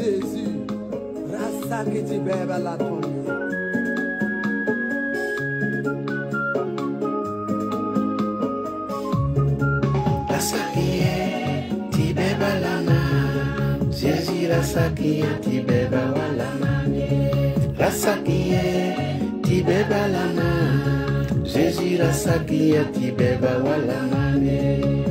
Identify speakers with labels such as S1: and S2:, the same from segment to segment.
S1: Jésus, rasa que te bebe la tombe. Jésus rasaki ti beba walana rasaki ti beba lana Jésus rasaki ti beba walana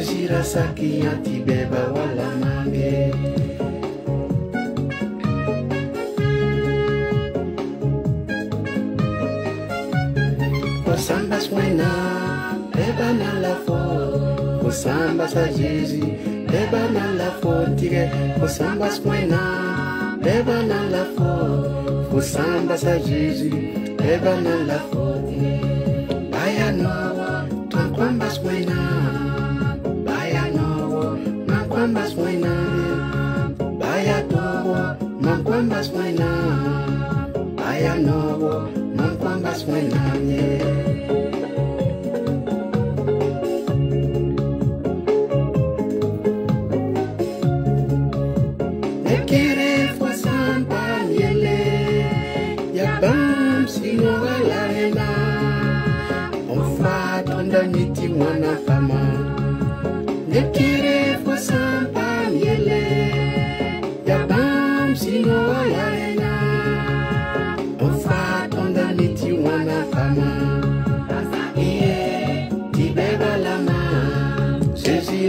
S1: Gira saki ati beba wala mange Kosamba swena beba na lafo Kosamba sa Jezi beba na lafo Tige kosamba swena beba na lafo Kosamba sa Jezi beba na lafo Bayanoa twakwamba swena ya nowo nakwamba swenanye nekerefwa sampanyele yabam sinowalaema ofatondaniti mwana famon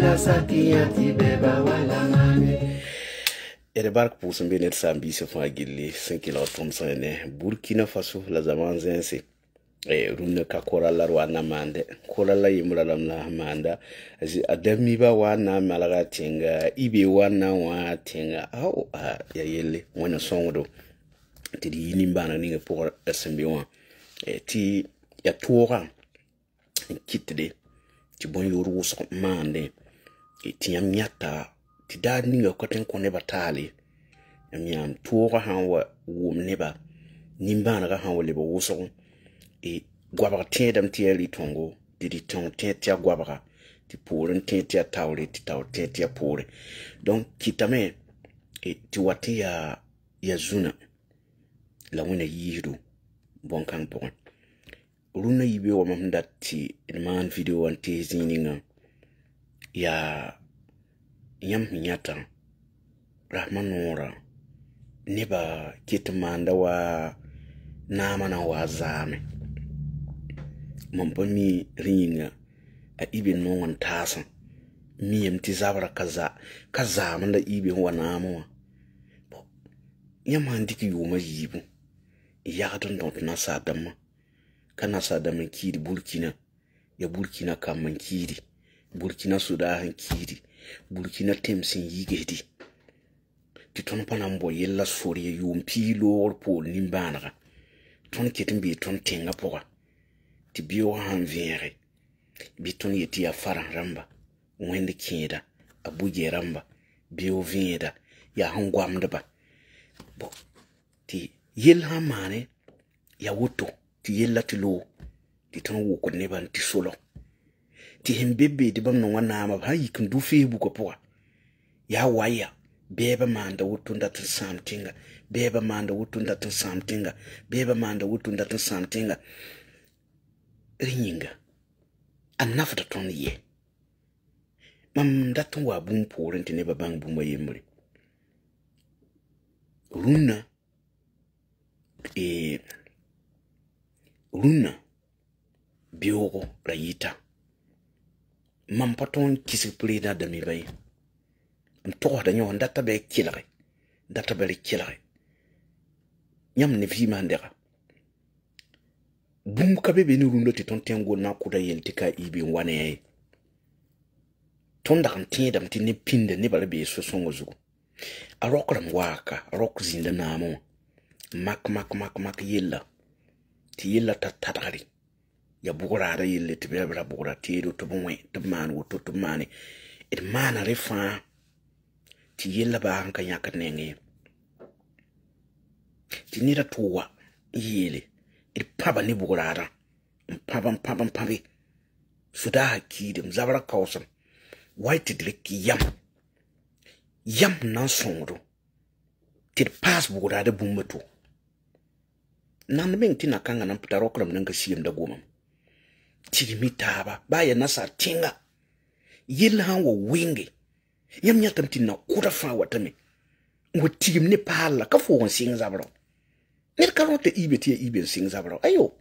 S1: La sa ti ya ti be ba wala mame. E de bark pou sen benet sambi se fwa gil li. Sen ki la otom san ene. Bour ki na fwa sou la zaman zen se. E, roun ne ka korallar wana mande. Korallar yi mwela lam la manda. E zi, adem mi ba wana malaga tenga. Ibe wana wana tenga. Au, a, ya yele. Mwen yo son do. Te di yinim banan ninge pou sen bi wan. E ti, ya touwa. Kit de. Ti bon yorou san mande. tɩ yãmb ti tɩ daa ninga ka tɩ e, n kõ nebã taale yãmb yãam toogã wa wʋm neba nimbãanegã sã n wa lebg wʋsg goabg tẽedame tɩ yaa rɩ tõngo tɩ dɩ tõng tẽ tɩ yaa goabga tɩ poorẽ tẽ tɩ yaa taoore tɩ taoor tẽ tɩ yaa poore donc kɩtame tɩ wa tɩ yaa ya zuna la wẽna yiisdu bõn-kãng pʋgẽ rũnã yi wa mam sẽn dat tɩ d maan video n tees zĩig ningã ya yam nyata yãtã rasma noorã nebã ket maanda waa naamã na n waa zaame mi a ibe no n taasẽ miyam tɩ ka za ibe wa naamã wã yãmb sãn dɩk yʋʋmã yiibu yagd n tõt nasaadãmbã ka burkina ya burkina kam kiri burkina suda han burkina temsin yigedi ti ton pa na n bao yella sor ya yoom pii loogr pool nimbãanega tõnd ket n bee tõnd tẽngã pʋga tɩ biyoog sãn vẽege bɩ tõnd yetɩ yaa farãs rãmba ramba kẽeda a bugɛ rãmba beoog vẽeda yaa sẽn goamdba tɩ yell sãn maane yaa woto tɩ yella lo ti ton wo ko neban ti solo ti sẽn bebe de bam nongã naama b sã n yik n febu ko pʋga ya waya beba manda woto n dat n beba manda bɛɛbã maanda woto n beba manda sãam tẽnga bɛɛbã maanda woto n dat n sãam tẽnga d yĩnga a nafda tõnd yɛ mam dat n waa bũmb poorẽ tɩ nebã bãng bũmba yembre rũnnã eh, rũnnã beoogo ra yɩta Man paton ki se ple da dani bay. An to rada nyo an databe e kielare. Databe e kielare. Nyam nevi mandera. Boum kabebe nou roun do te ton tengo nakou da yen te ka ibe yon waneye. Ton daran tenye dam te ne pinde ne palebe e soso ngo zougo. A rok la mwaka. A rok zin de namon. Mak mak mak mak yella. Ti yella ta tadrali. ya bugra ada yelle tɩ bɩ ra bugra teedo tɩ b wẽ tɩ b maan woto tɩ b maane d maana rẽ yella baag n ka yãk d nengẽ ye tɩ neda tɩ wa n yeele d paba ne bugraadã n pãb n pãb n pãbe sodaa d rɩk yam yam n na n sõngdo tɩ d paas bugraada bũmb to nand meng tɩ na-kãngã na n pʋta raokrame tirimi taaba baya nasa tinga yela hawa wo wingi yam nyatam tin na kura fa watame ngo tigim ne pala ka fo won sing zabro ner kalon te ibe te ibe sing zabro ayo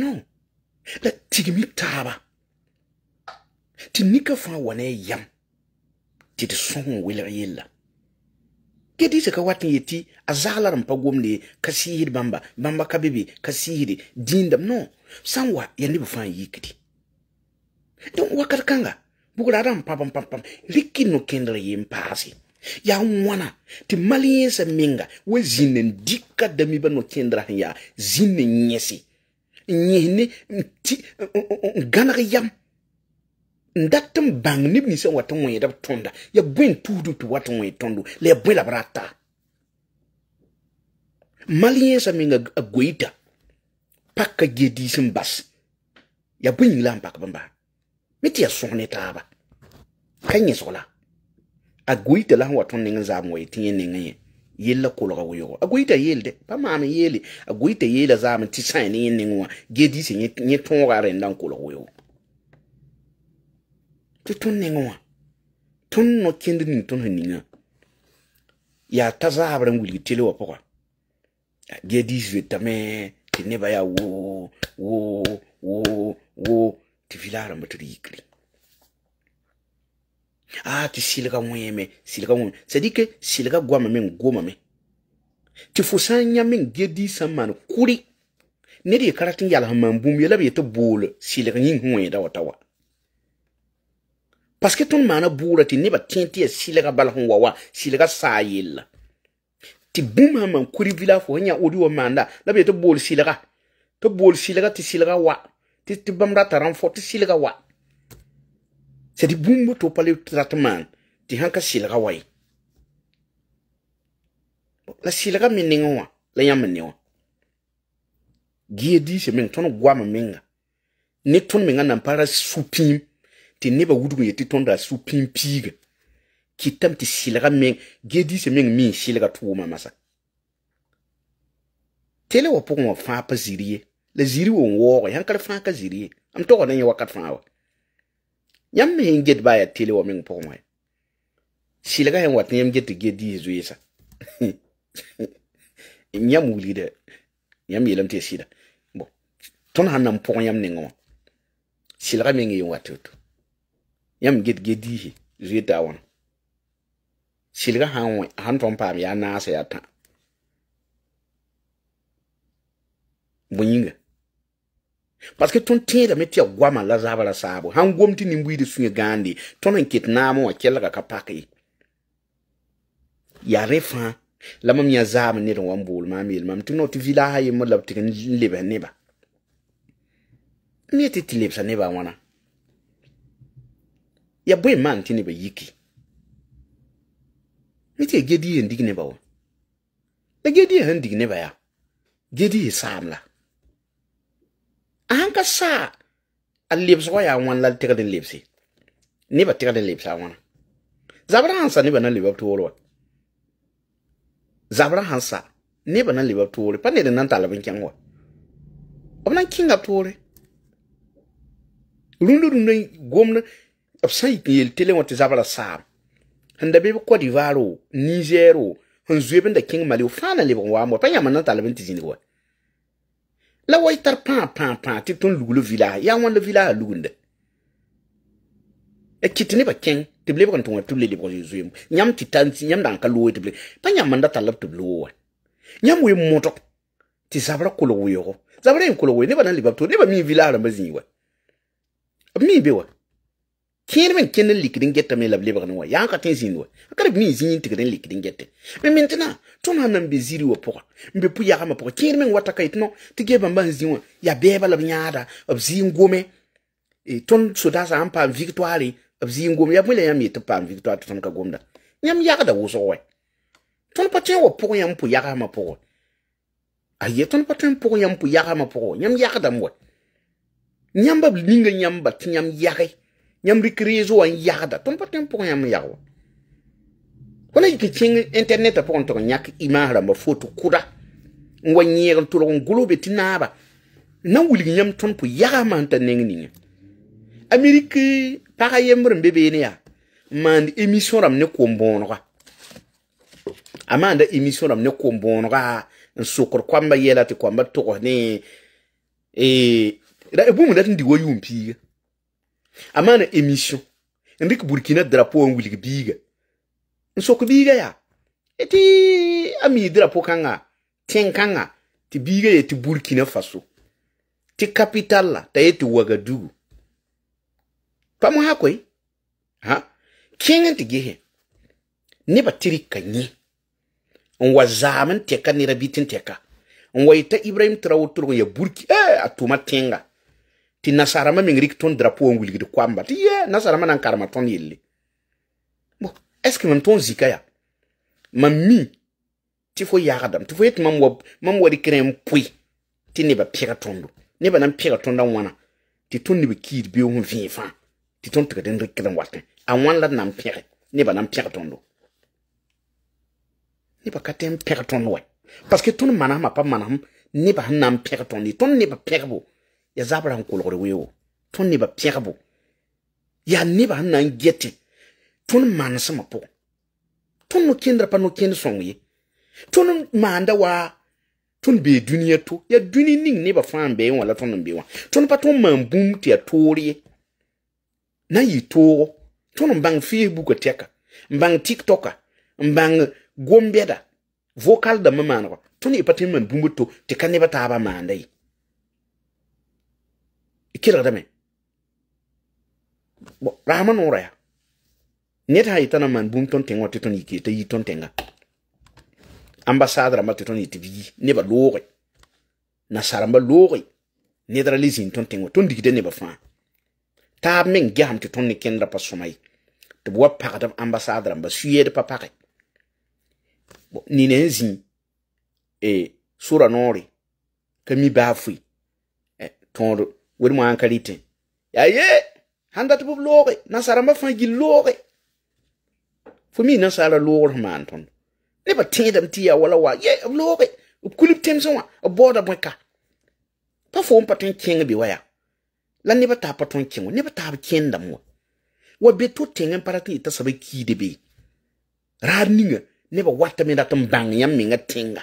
S1: no la tigimi taaba tin fa wane yam ti ti son wila yella ke dise ka watin yeti azalaram pa gomne bamba bamba kabibi kasihidi dindam no sanwa yandi bu fan yikiti don wakar kanga bugura ram pam pam pam liki no kendra yim pasi ya mwana ti mali sa minga we zine ndika da mi bano kendra ya zine nyesi nyene ti ganar yam n bang ni ni sa watan wen da tonda ya bwen tudu tu watan wen tondo le bwen la brata mali sa minga agoita pak ka gye diisi ya bun yiŋla n pak ya sõs ne taaba ka yẽ zʋgla a goyita la sẽn wa tõnd ning ye tɩ yẽ ning yẽ yella kolga wʋɩʋgo a goyita pa maam n yeele a goyita yeela zaam tɩ sã ne yẽ ning no ta tini baya wo wo wo wo tivilaramba turi yikli ah ti silika mweme silika mweme sadike silika gwama men goma me ti fusanya men gedi saman kuri ne de karatin yala hamman bum yala be to bol silika nyin huwe da wata wa parce que ton mana bura ti ne ba tinti silika balhon wawa silika sayilla ti buma man kuri vila fo nya odi wa manda la be to bol silga to bol silga ti silga wa ti ti bamra taran fo ti silga wa c'est di bũmba to pale traitement ti hanka silga wa la silga min ninga wa la yam ni wa gie di se men ton gwa menga ne ton menga nan para supim ti ne ba wudu ye ti ton da supim piga Kitam ti silga men, gedi se men men silga tou mama sa. Telewa pouk mwen fang pa ziriye. Le ziriye ou ngor, yankade fang ka ziriye. Amtouk anan yon wakad fang wak. Nyam men yon gedi baye telewa men pouk mwen. Silga yon waten, yon gedi gedi zwe sa. Nyam ou li de, nyam yon lom te si de. Ton anan pouk yon men yon wak. Silga men yon waten. Nyam gedi gedi zwe ta wan. silga han han tõn paam yaa naasa yaa tã bõe yĩnga parske tõnd tẽedame tɩ yaa goamã la zaba ra saabo sãn gom tɩ nin-buiidã sũyã gãande tõnd n ket naamẽ wã kelga ka pak ye yaa rẽ fãa la mam yã zaam ned n wa n bool maam yel mam tɩ no tɩ vilaasã yembã la b tɩg n lebs neba n yetɩ tɩ lebsa nebã wãna yaa bõe maan tɩ nebã yiki Metye gediye ndigi neba ou. Le gediye ndigi neba ya. Gediye saam la. A anka sa a lep soya a wan la teka de lep si. Neba teka de lep sa a wan. Zabra hansa neba nan lepe ap tole wot. Zabra hansa neba nan lepe ap tole. Pan ne de nan tala ven kyan wot. Op nan king ap tole. Roun loun loun nou gom loun ap sa yi ke yel tele wote zabra saam. Handa bebe kwa divaro, nizero, hanzwe bende keng maleo, fa nan lepon wamo, ta yaman nan talepen te zinye wwe. La woy tarpan pan pan, titon lugu le vila, ya wan le vila alugonde. E kiti nepe keng, teblebe kwen ton wep teblebe lepon ziyo ziyo e mwen, nyam titansi, nyam dankalowe teblebe, ta yaman nan talepen teblebe wwe. Nyam woy mwotok, te zabra kolo wwe wwe, zabra yon kolo wwe, nepe nan lepon to, nepe miye vila ananbe zinye wwe. A miye wwe wwe. kẽer me n kẽnd n likd n getame la b lebg wa yaa n ka tẽ zĩnd wa a kara b mi n tigd n likd n gete me mentna tõnd sãn be ziri wã pʋga n be pʋ-yagamã pʋga kẽer n wata ka yetɩ no tɩ gee bãmba n zĩ wã yaa bɛɛba la b yãada b zĩ n gome e tõnd sodaasã sãn paam victoire b zĩ n gome yaa bõe la yãmb yetɩ b paam victoire tɩ tõnd ka gomda yãmb yagda wʋsg wɛ tõnd pa tõe n wa pʋg yãmb pʋ yagamã pʋgɔ aye tõnd pa tõe n pʋg yãmb pʋ yagamã pʋgɔ yãmb yagdam wɛ yãmba b ninga yãmba tɩ yãmb yage yãmb rɩk reezo wã n yagda tõnd pa tõe n pʋgẽ yãmb n yag wa fo na yik n kẽng pʋgẽ tɩg yãk imaas rãmba foto kʋda n wa yẽeg n tʋlg n na n wilg yãmb tõnd pʋ yagsã mam t'a neng ninga amerik pagã yembr n yaa n maand émission rãmb ne kom-bõonega a émission rãmb ne kom-bõonega n sokr koamba yɛla tɩ koamba togs ne bũmb dat n dig wa yʋʋm amana emission ndik burkina drapo n wilg biga n sok biiga ya eti ami drapo kanga ten kanga ti biga ye ti burkina faso ti capital la t'a ye wagadu wagadugu hakoi ha koy ti gehe ne batiri kanyi on wazamen n wa zaam teka on nera n wa ibrahim traor tʋrg ya burki eh, a tenga ti nasarama mi ngi ton drapeau ngwilgi kwamba ti ye nasarama nan karma ton yelle bon est-ce que même ton zikaya mami ti fo yagadam ti fo yet mam wab mam wadi krem pui ti neba pira tondo neba nan pira tonda wana ti ton neba kid bi on vin ti ton tga den rikran watin a wan la nan pira neba nan pira tondo neba katem pira tondo parce que ton manama pa manam neba nan pira tondo ton neba pira bo ya zabra nkolgre weo tõnd nebã pẽgbo yaa nebã sẽn na n gete tõnd manesmã pʋgẽ tõnd no-kẽndra pa no-kẽnd sõng ye tõnd maanda waa tõnd bee dũniyã to yaa dũni ning nebã fãa n bee wã la be wã tõnd pa tõnd maan bũmb tɩ yaa toor na n yɩ toogo tõnd n bãng facebooka tɛka n tiktoka n bãng vocal dãmbã maanegã tõnd ye pa to tɩ ka nebã taabã maanda kiragdame bo rahama nora ya net ha itana man bum ton tengo te ton yike te yiton tenga ambassadra ma te ton yiti bi ne ba lore na saramba lore ne dara ton ton ne ba fa ta men ton kendra pa somai te bo pa da ambassadra ba suye de papa ni ne e sura nori Kemi ba ton wurde mal ankalite ja ye han dat bub lore na sara ma fa gi lore fu mi na sara lore ma anton ne ba te dam ti ya wala wa ye ab lore ub kulip tem so wa ab boda bwe ka pa fu mpa ten kien bi waya la ne ba ta pa ton kien ne ba ta ba kien dam wa wa be to ten en para ti ta sa ba ki de bi rar ni nga ne ba wata me da tam bang yam mi nga tinga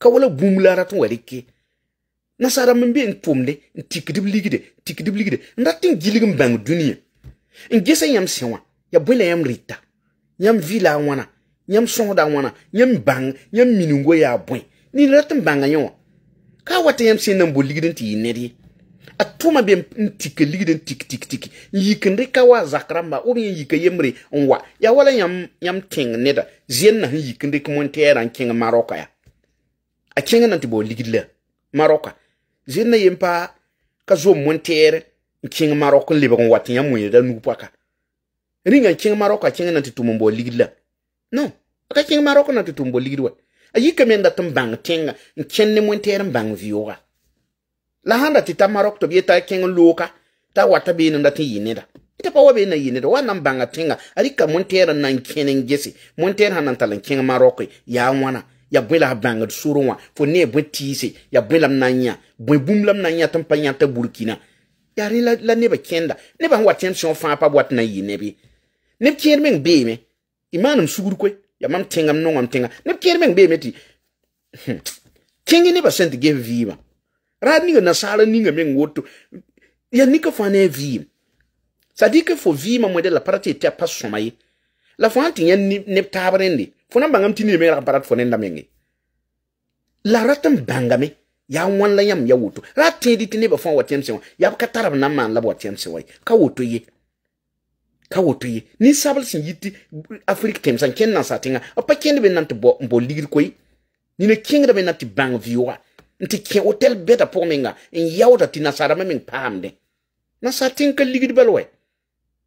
S1: ka wala bumla ra ton wa rike ka Nasara mwenbe yon toum le, yon tikidib ligide, tikidib ligide. Ndatin gilig mbeng ou dunye. Yon gesa yon msenwa, yon bwela yon rita. Yon vila wana, yon sond wana, yon bang, yon minungwa yon abwen. Ndin raten banga yonwa. Ka wate yon msen nambo ligide yon ti ineri. A touma be yon tikidib ligide yon tikidib ligide. Yon yikende kawa zakra mba, yon yikende yon mre, yon wak. Yon wala yon tenge ned, zyen nan yon yikende ki mwen teran kenge maroka ya. A kenge nan tibo ligide le, maroka. zĩnd na yen pa ka zom wẽn-tɛɛr n kẽng marok n lebg n wa tɩ yã moeeda nug pʋaka rĩnga n kẽng marok a kẽng na tɩ tʋm n bao ligd la non a ka kẽng marok na tɩ tʋm bao ligd wa a yikame n dat n bãng tẽnga n kẽnd ne wẽn-tɛɛr n bãng vɩʋʋga la sãn da tɩ ta marok tɩ b yeta kẽng looka t'a wata beene n dat n yɩ neda tɩ pa wa bee na yɩ neda wa na n bãnga tẽnga a rɩka wẽn-tɛɛr n na n kẽn n gese wẽn-tɛɛr sã na n tall n kẽng marok yaa wãna Ya bwe la ha bangad sou ronwa Fwe ne e bwe tise Ya bwe lam nanyan Bwe bum lam nanyan Tam payan te burkina Ya re la nebe kenda Nebe an waten si yon fwa pa waten a ye nebe Nebe kene men be me Iman msugur kwe Ya mam tenga mnonga mtenga Nebe kene men be me ti hmm. Kene nebe senti gen viva Rad nigo nasara nigo men ngoto Ya nike fwa ne viva Sa di ke fwo viva mwede la parati te pa somaye La fwa an ti nye nebe tabarende fona bangam tini me ra parat fona nda mengi la ratam bangame ya wanla yam ya woto ra tedi tini ba fon watiam sewa ya ka tarab na man la watiam sewa e. ka woto ye ka woto ye ni sabal sin yiti afrique tem san ken nan satinga apa ken be nan bo bo ligir koy ni ne kingra be nan ti bang viwa nti ke hotel beta menga in yawda ti nasara men pamde nasara tin ka ligir balwe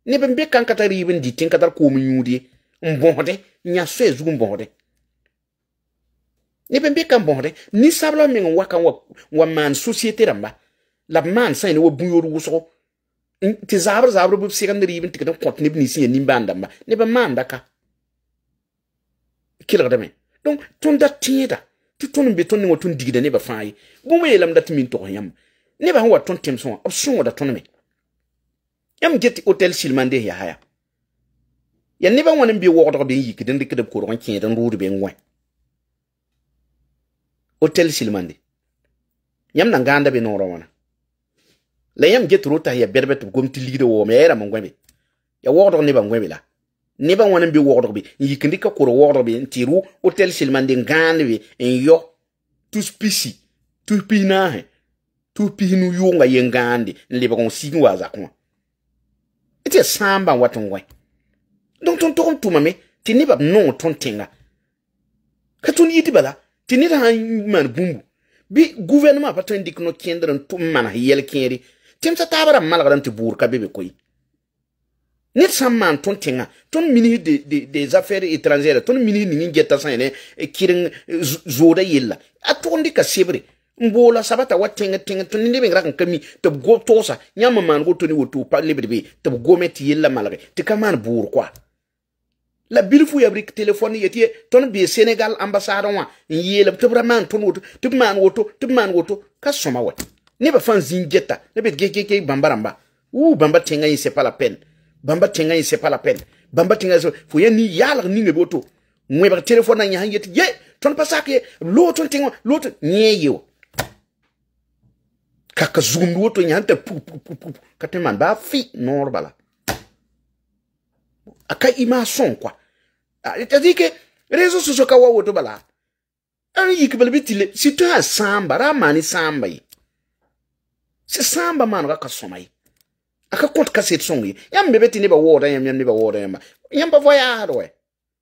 S1: ne ben be kan katari ben di tin kadar ko mun yudi e. Mbonde, nyan soezou mbonde. Nebe mbe ka mbonde. Nisab la men yo wakan waman sosyete damba. La man sa ene wabuyo rouso. Te zabre zabre pou segan de riben teke dan kont nebe nisye nimbanda damba. Nebe mbanda ka. Kilag dame. Donk ton dati nye da. Ti ton mbe ton nyo ton digi da nebe fanyi. Gouwe elam dati min to yam. Nebe anwa ton tem son a. Opsyon wada ton mbe. Yam jeti otel silman de ya hayap. Ya neba wanen biye wakdok biye njik den dik dek kouro wakn chenye den roudi be yon gwen. Otel Silmande. Yam nan ganda be non ron wana. La yam jet routa ya berbet pou gom ti lidi wou me era mwen gwen bi. Ya wakdok neba mwen be la. Neba wanen biye wakdok biye njik den dik kouro wakdok biye ntirou. Otel Silmande yon ganda be en yon. Tou spisi. Tou spi nan he. Tou spi nou yon ganda yon ganda. Nle bakon si yon wazak wan. E te samba wakn wakn gwen. don ton ton tu mame ti ni bab no ton tenga ka ton yiti bala ti ni ran man bumbu bi gouvernement pa ton dik no kendran tu mana yel kendi tim sa tabara mal malgaran ti bur ka bebe koy net sam man ton tenga ton mini de, de, des affaires étrangères ton mini ni geta san ne kiring zoda yella a ton dik ka sebre mbola sabata wa tenga tenga ton ni bengra kan kami te go tosa nyama man go toni wotu pa libre be te go meti yella malare te kaman bur quoi la bille fou yabrik ton bi senegal ambassadeur wa yele te vraiment ton woto te woto te man woto ka soma wa ne ba fan ne be gege bambaramba ou bamba tenga yi c'est pas la peine bamba tenga yi c'est pas la peine bamba tenga le ni ni ne boto mwe ba telefon na ton pas ye ton pasake tenga nié kaka zoom woto nyahan te pou pou pou ba fi norbala aka ima son quoi C'est-à-dire ah, que ka wa woto bala. ani yik bala bitile, si tu samba, ra mani samba yi. si samba manu ka kasoma yi. Aka kont kaset song songi Yam bebe ti neba woda yam, yam neba woda yam. Yam pa voyage we.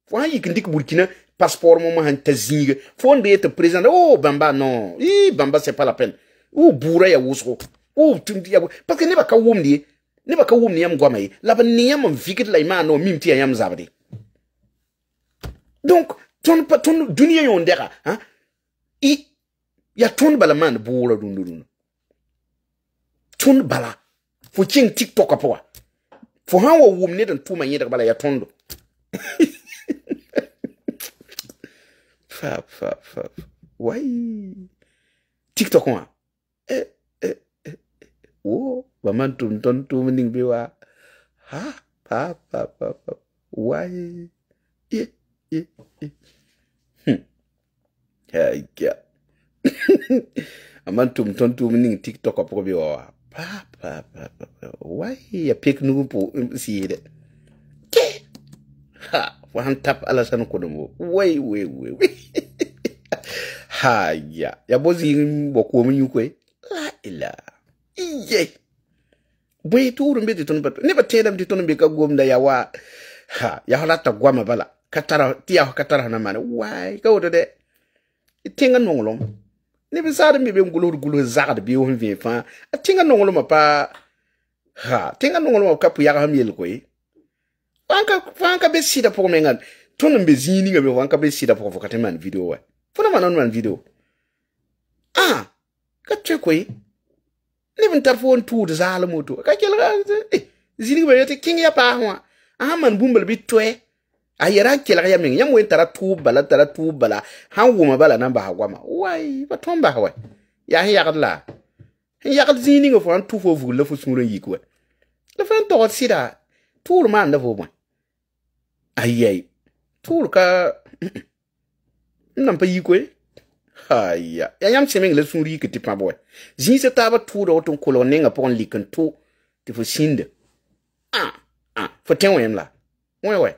S1: Fo han yik ndik burkina, passeport mo han tazinga. Fo nde te président, oh bamba non. i bamba c'est pas la peine. Ou bura ya wusro. Ou tundi ya Parce que neba ka wumdi, neba ka wumdi yam gwama yi. Laba ni yam mvikit la ima no mimti ya yam zabadi donc ton ton duniya yondega ha i ya bala man buura dundu dundu ton bala fo king tiktok apoa fo sãn wo wum ne dan tuma yeda bala ya tondo wai tiktok wa eh, eh eh eh wo ba man tum ton tum ning biwa ha pa wai yeah haika eh, eh. hmm. aman tum tõnd tʋʋm ning tiktok wã pʋgẽ be wa wa ya pek nugu sɩɩdɛ ke ha fo sãn tap alasãn konem wo wai wai wai wai ha ya ya bo zĩig n wa koom yũkoe la ila iye bõe tʋʋrẽ be tɩ tõnd pa nebã tẽedame tɩ tõnd n be ka gomda ya wa ha ya rata goamã bala katara tiya katara na mana wai ka wodo de tinga nonglom ne be sar mi be ngulur gulu zagad bi won vi fa tinga nonglom pa ha tinga nonglom ka pu yaga hamil koy wanka wanka be sida po menga ton be zini ga be wanka be sida po ka man video wa fona man man video ah ka che koy ne bin tar fon tu de zalamoto ka kel ga eh, zini be te king ya pa ha man bumbal bi toe Ayye, rangke la kya menge. Nyan mwen taratoub bala, taratoub bala. Han wouman bala nan bahagwa man. Woy, baton bah woy. Ya, yagad la. Yagad zin ni ngo fwa an toufou voul. Le fwa souren yikwe. Le fwa an torot si la. Touro man la fwo woy. Ayye, touro ka... Nan pa yikwe. Ayye. Ya, yam semen le souren yikwe tipan woy. Zin se taba touro wot an kolonnen. Nga pou an liken tou. Ti fwa sinde. An, ah, an. Ah. Fwa ten woy en la. Woy, woy.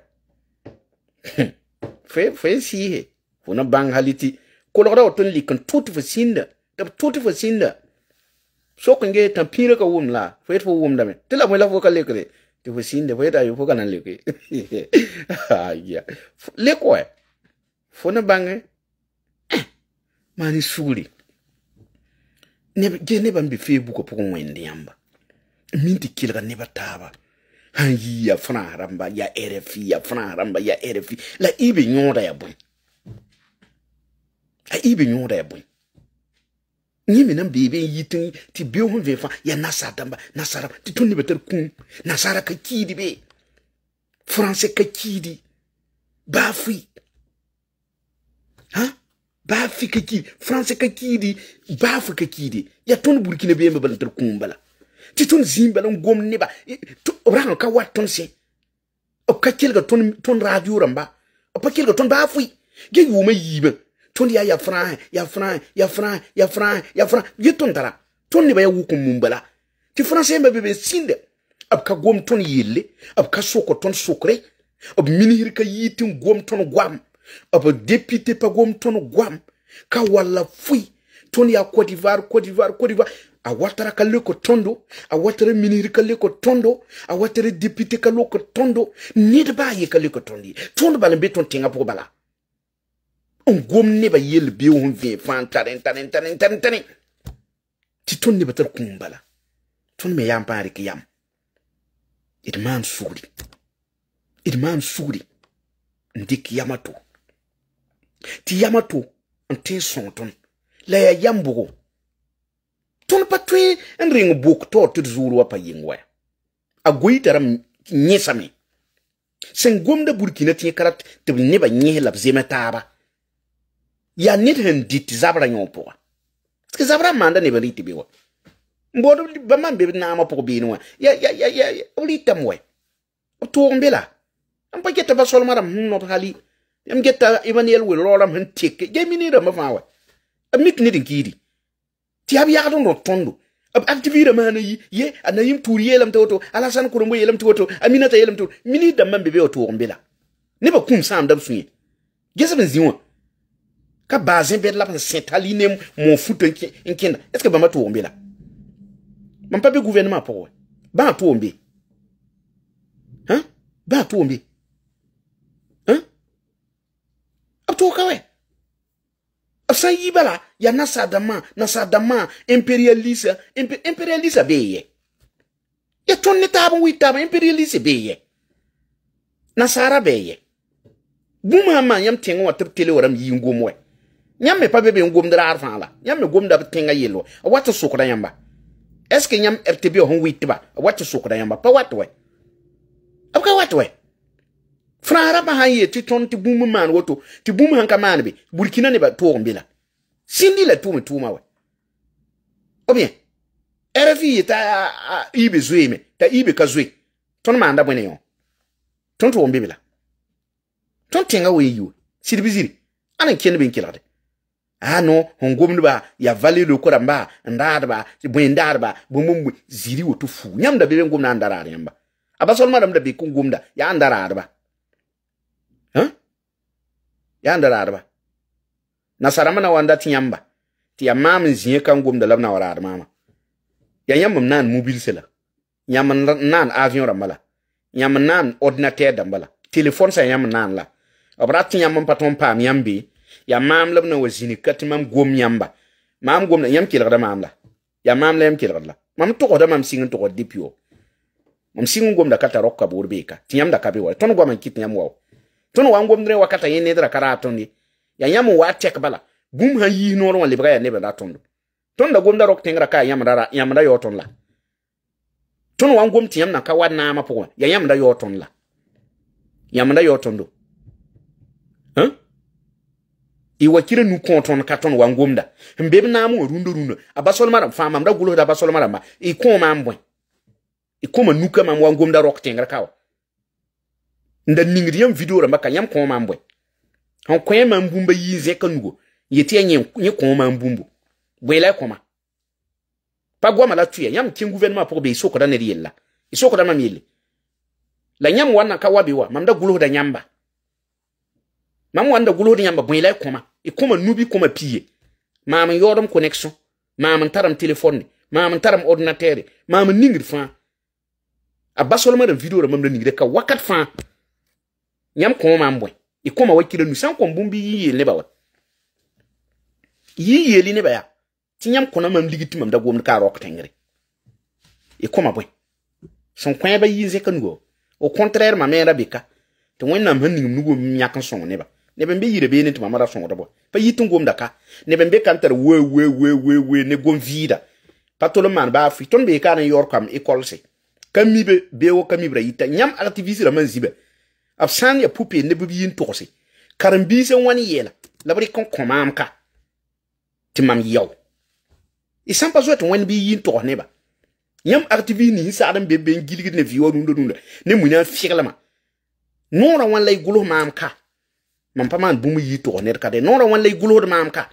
S1: fo fo siise fo na bãng hal tɩ kolgda wa tõnd lik fo sĩnda tɩ b fo sĩnda sok n ge tãn pĩirã ka wʋm la fo yet fo wʋmdame tɩ la bõe la fo ka lekre tɩ fo sĩnda fo yet ayo fo ka na n leke aya lek fo na bãnge maani sugri neb ges nebã n be facebook pʋgẽ wẽnd yãmba n min tɩ kelga nebã taaba ya funa haramba ya erefi ya funa haramba ya erefi la ibe nyoda ya bun a ibe nyoda ya bun ni minan bebe yitin ti be hun vefa ya nasadamba nasara ti tunni beter kun nasara ka kidi be france ka kidi bafi ha bafi ka kidi france ka kidi bafi ka kidi ya tun burkina be me balantar kun bala ti tõnd zĩimbã la n gom neba b ka wat tõnd sẽ b ka kelga tõnd raag yʋʋrãmba b pa kelga tõnd baa fʋɩ ge yʋʋmã yiibã tõnd yaa ya fãrãsẽ ya fãrãsẽ ya fãrãsẽ ya fãrãsẽ ya fãrã ge tõnd tara tõnd nebã yaa wʋk n mum bala tɩ fãrãnsẽmbã be sĩnda b ka gom tõnd yelle b ka sokr tõnd sokre b minisr ka yɩɩ tɩ n gom tõnd goam b depite pa gom tõnd goam ka walla fʋɩ tõnd yaa codivar codivar codivar a watara ka le ko tondo a miniri ka le ko tondo a watara député ka lo tondo ned b'a ye ka le tondi tõnd bala be tõnd tẽngã pʋgẽ bala n gom nebã yell beoog n vẽe fãa n tare n tare tare tare tare tɩ tõnd nebã tara kũum bala tõnd me yaa n pãa yam d maan sugri d maan sugri n dɩk yama to tɩ yama to n la yaa yam tun pa twi n riŋ buk to tɩ d zuur wa pa yiŋ wɛ a goy tɩ ram yẽsame sẽn gomda burkina tẽ kara tɩ b nebã yẽsɛ la b zemã taaba yaa ned sẽn dɩ tɩ zabrã yõ pʋga sk zabrã n maanda nebã rɩɩ tɩ be wa n bood bã man be b naamã pʋg beene wã b rɩɩtame wɛ b tʋʋg n be la m pa geta basolmã ram sẽn nod hali yam geta emanuel wel roo rãm sẽn tɩk ge mi ne rãmbã fãa wɛ b mi tɩ ned n kiidi ti ab yagdum do tondo ab tv da mana yi ye anayim turi yelam ta woto alasan kurumbo yelam ta woto amina ta yelam ta woto mini da man bebe woto wombela ne ba kum sam dam sunye gesa ben ziwa ka bazin bed la pan sentali ne mon foot nkenda est ce que bama to wombela man pa be gouvernement pa wo ba to wombe hein ba to wombe hein ab to kawe san yi bala ya nasadama nasadama imperialisa imp, imperialisa beye ya tonni tabu wi tabu imperialisa beye nasara beye buma ma yam tengo wat tele waram yi ngom nyam me pa bebe ngom dara arfa la nyam me gom da tenga yelo wat sokra yamba est nyam rtb hon wi tiba sokra yamba pa wat we abka wat we frara ba han ye ti ton ti bumu man woto ti bumu han ka man be burkina ne ba to on bela sindi la tuma tuma wa o bien rfi ta ibe zuwe me ta ibe ka zuwe ton ma anda bone yo ton to on bela ton tenga we yu sidi biziri anan ken ben kilade ah no hon gomni ba ya vale lo kora mba ndar ba bwen ndar ba bumum ziri woto fu da be ngomna ndara yamba abasol madam da be kungumda ya ndara ba huh? yandararba nasarama na wanda tɩ yãmba tɩ ya maam n zĩe kan gomda la b na wa raad maama ya yãmb m naan mobilse la yãmb naan avion rãmbã la yãmb naan ordinatɛr dãmbã la telefon sã yãmb n naan la b rat tɩ yãmb n pa tõnd paam yãmb be yaa maam la b na wa zĩnika tɩ mam gom yãmba maam gomda yãmb kelgda maam la yaa maam la yãmb kelgd la mam tʋgda mam sig n tʋgd depio mam sig n gomda ka ta rɔk boor beeka tɩ yãmb da ka be wa tõnd goam n kɩt yãmb wa tõnd wa n gomdrẽ wakata yẽ ned ra ka raab tõnd ye yaa yãmb n wa tɛk bala bũmb sãn yiis noor wã lebga yaa nebã la a tõnd da gomda rok tẽngrã ka yãmda yaoo tõnd la tõnd wa n gom tɩ yãmb nan ka wa naamã pʋgẽ yaa yãmda yaoo tõnd la yãmda yaoo tõndo y wa kira nu kõ tõnd ka tõnd wa n gomda n be b naam wã rũndã rũndã a basolma rãmb fãa mam da gʋlsda basolma rãmba y kõ maam bõe y kõma nuka mam wa n gomda rok tẽngr ka wa nda ningri yam video ramba ka yam ko mambwe han ko yam mbumba yi zeka nugo yeti ya nyen nyi ko mambumbu bwela ko ma pa gwa mala tuya yam kin gouvernement pour be isoko dan riella isoko dan mamile la yam wanna ka wabi wa mamda gulo da yamba mam wanda gulo da yamba bwela ko ma e kuma nubi kuma piye mam yodom connection mam taram telephone mam taram ordinateur mam ningri fa a basolma da video ra mam da ningri ka wakat fa Nyam konwa mwen. Ekonwa wakilon. San konboum bi yi ye le ba wak. Yi ye li le ba ya. Ti nyam konwa mwen ligitou mwen da gwen mwen karok tenge. Ekonwa mwen. San konwa mwen yi ye zekan gwo. Ou kontrèl mwen mwen rabe ka. Te mwen nan mwen ni mwen gwo mwen mwen yakansongon le ba. Ne bè mwen yi rebe yen eto mwen mwen rafsongon da bwa. Fa yi ton gwen mwen da ka. Ne bè mwen kantele we we we we we ne gwen vida. Pa tol mwen mwen bafi. Ton be yi ka nan yor kam ekol se. Afsan ya poupè, nebe bi yintok se. Karambi se wani ye la, labari kon kon mamka. Ti mam yaw. I san pa zo et wani bi yintok neba. Nyam arti bi ni yisa adam bebe yin giligit ne vyo noundo noundo, ne mwenye an fik la man. Non ra wan lay goulou mamka. Mam pa man boum yitok net kade. Non ra wan lay goulou de mamka.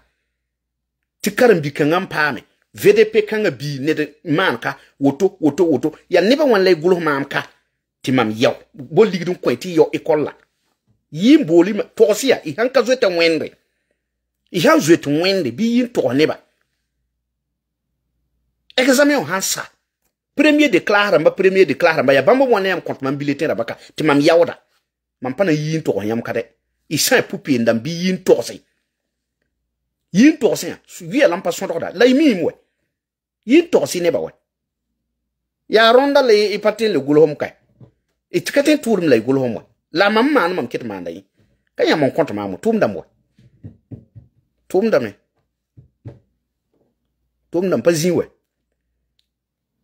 S1: Ti karambi ke ngam pa me. Vdp kange bi net manka, woto, woto, woto. Ya nebe wan lay goulou mamka. ti mam yaw bo ligdum ko ti yo école la yi mboli ma ya i ka zwete wende i han zwete wende bi yi to ne ba examen hansa premier déclare ma premier déclare ma ya bamba wona yam kont mam bulletin rabaka ti mam da mam pana yi to ko yam kade i sa pupi ndam bi yi yin tosi yin tosi sugi ya lampa son da la mi mwe to tosi ne ba wa ya ronda le ipatin le gulhom kai itikate turum la igul homwa la mam man mam kit man dai kan ya mon kontra mam tum dam wa tum dam ne tum dam pa ziwe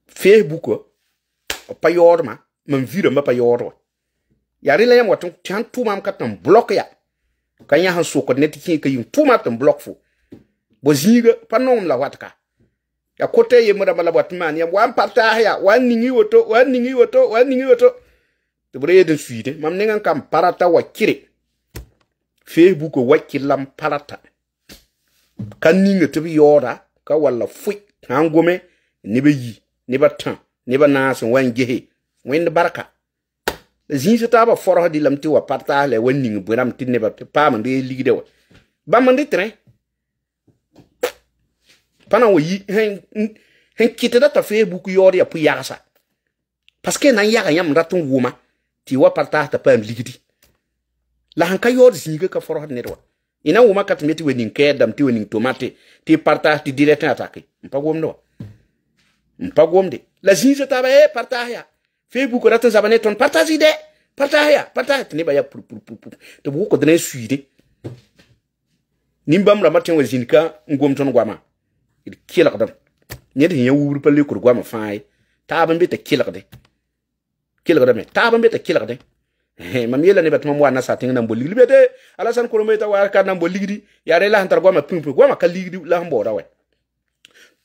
S1: facebook pa yorma mam vira ma pa yorwa ya rila yam watum tan tumam katam block ya kan ya han sokot net kin ka yum tumam tan block fu bo ziga pa nom la watka ya kote yemra mala watman ya wan parta ya wan ningi woto wan ningi woto wan ningi woto de suide mam ningan kam parata wakire facebook wakilam parata kaninga tibi yoda ka wala fui hangome be yi ba tan nas nasin wan gehe wen baraka zĩnsã taaba fɔrsa dɩ lame wa wa ti ne ba tɩ neba tɩ pas de wa n dɩ na hen ya kité da facebook Parce que yaga yam ti wa parta ta pam ligidi la hanka yor zĩigã ka foro d ned ina yẽna wʋma meti wenin ke dam ti wenin tomate ti parta ti direct n atake n pa gomde wa n pa la zĩigã taaba e eh, parta ya facebook rat n zaba ne tõnd parta y dɛ partas ya partas tɩ nebã ya purpurpurpur tɩ b wʋkd na n suiide nimbãmb rãmbã tõe n wa zĩnd ngom ton gwama il goamã d kelgdem ned sẽn yã wubr pa lekr goamã ta ye taab n be t'a kilgdame taabã be t'a kilgdẽ mam yeela nebã tɩma m wanna sa tẽng nan bo ligri bɩate alasan korom be t'a waa ka nan bo ligri yaa rẽ la sẽn tar goamã pĩgpĩ goamã ka ligri la sẽn booda wɛ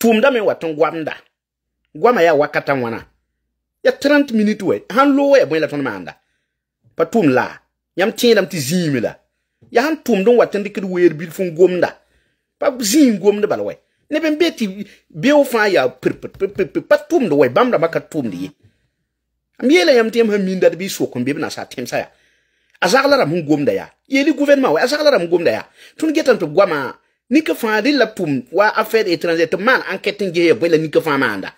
S1: tʋʋmdame wa tɩn goamda goamã yaa wakatã wãna ya trant minit wɛ sãn loog yaa bõe la tõnd maanda pa tʋʋm la yãmb tẽedame tɩ zĩime la yaa sãn tʋʋmd n wa tɩn dɩkd weer bil fõn gomda pa zĩig gomd bal wɛ neb n be tɩ beoog fãa yaa pirpd pa tʋʋmd wɛ bãmb rãmbã ka tʋʋmd ye Amyele yamte mwen mindade bi sou kon bebe nan sa tem sa ya. Azak lara mwen gom da ya. Ye li guvenman wè, azak lara mwen gom da ya. Toun getan pou goma, nike fande la poum wè afer etranze, touman anketen geye wè la nike fande an da.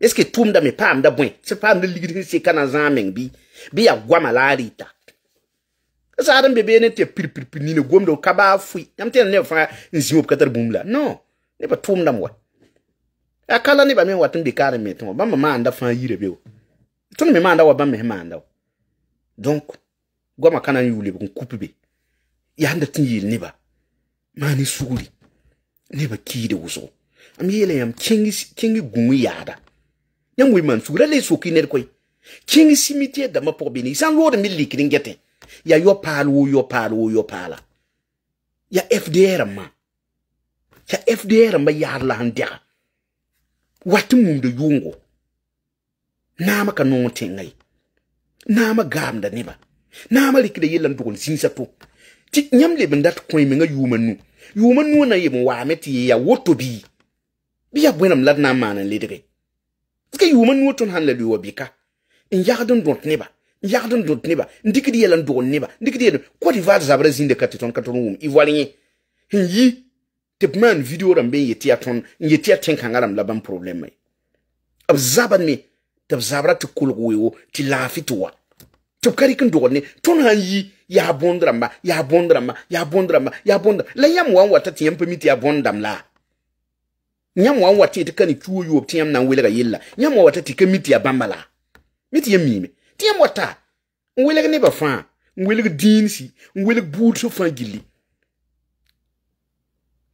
S1: Eske poum da me pa mda bwen, se pa mde ligri se kanazan mwen bi, bi ya goma la rita. Azak lara mwen bebe nete pil pil pil, nine gom do kaba fwi, yamte yon ne wè fande yon ziwop kater boum la. Non, ne pa poum da mwen wè. a kala ne ba me watan be kare me ton ba ma ma anda fa yire be o ton me ma anda wa ba me ma anda donc gwa ma kana yule ko kupi be ya anda tin yil ne ba ma ni suguri ne ba ki de wuso am yele yam kingi kingi gumu yada yam wi man sugura le soki ne koy kingi simitier da ma pour beni san lord mi likrin gete ya yo pal wo yo pal wo yo pala ya fdr ma ya fdr ma yar la han dia wati mundu yungu nama ka nungu tingai nama gamda niba nama likida yela ndukun zinsa tu ti nyamle bendatu kwa imenga yuma nu yuma nu na yemu wameti ya woto bi biya bwena mladu na mana lidere zika yuma nu ton hanle liwa bika nyagadun dont niba nyagadun dont niba ndikidi yela ndukun niba ndikidi yela kwa divadu zabra zinde katiton katonu umu ivwalinyi hinyi tɩ maan video rãmbe n yetɩ yaa tõnd n yetɩ yaa tẽn-kãngã rãmb la bãmb problem ye b zaba me tɩ b zabra tɩ kolg weoogo tɩ laafɩ tɩ wa tɩ b ka rɩk n dogd ne tõnd sãn yi yaa bõnd rãmba yaa bõnd rãmba yaa bõnd rãmba yaa bõnd la yãmb wa wata tɩ yãmb pa mi la yãmb wa n wa tɩ tɩ ka ne kiwo yoob welga yella yãmb wata tɩ ka mi tɩ yaa bãmba mi tɩ yã wata n welg nebã fãa n welg dĩinsi n welg buudso fãa gilli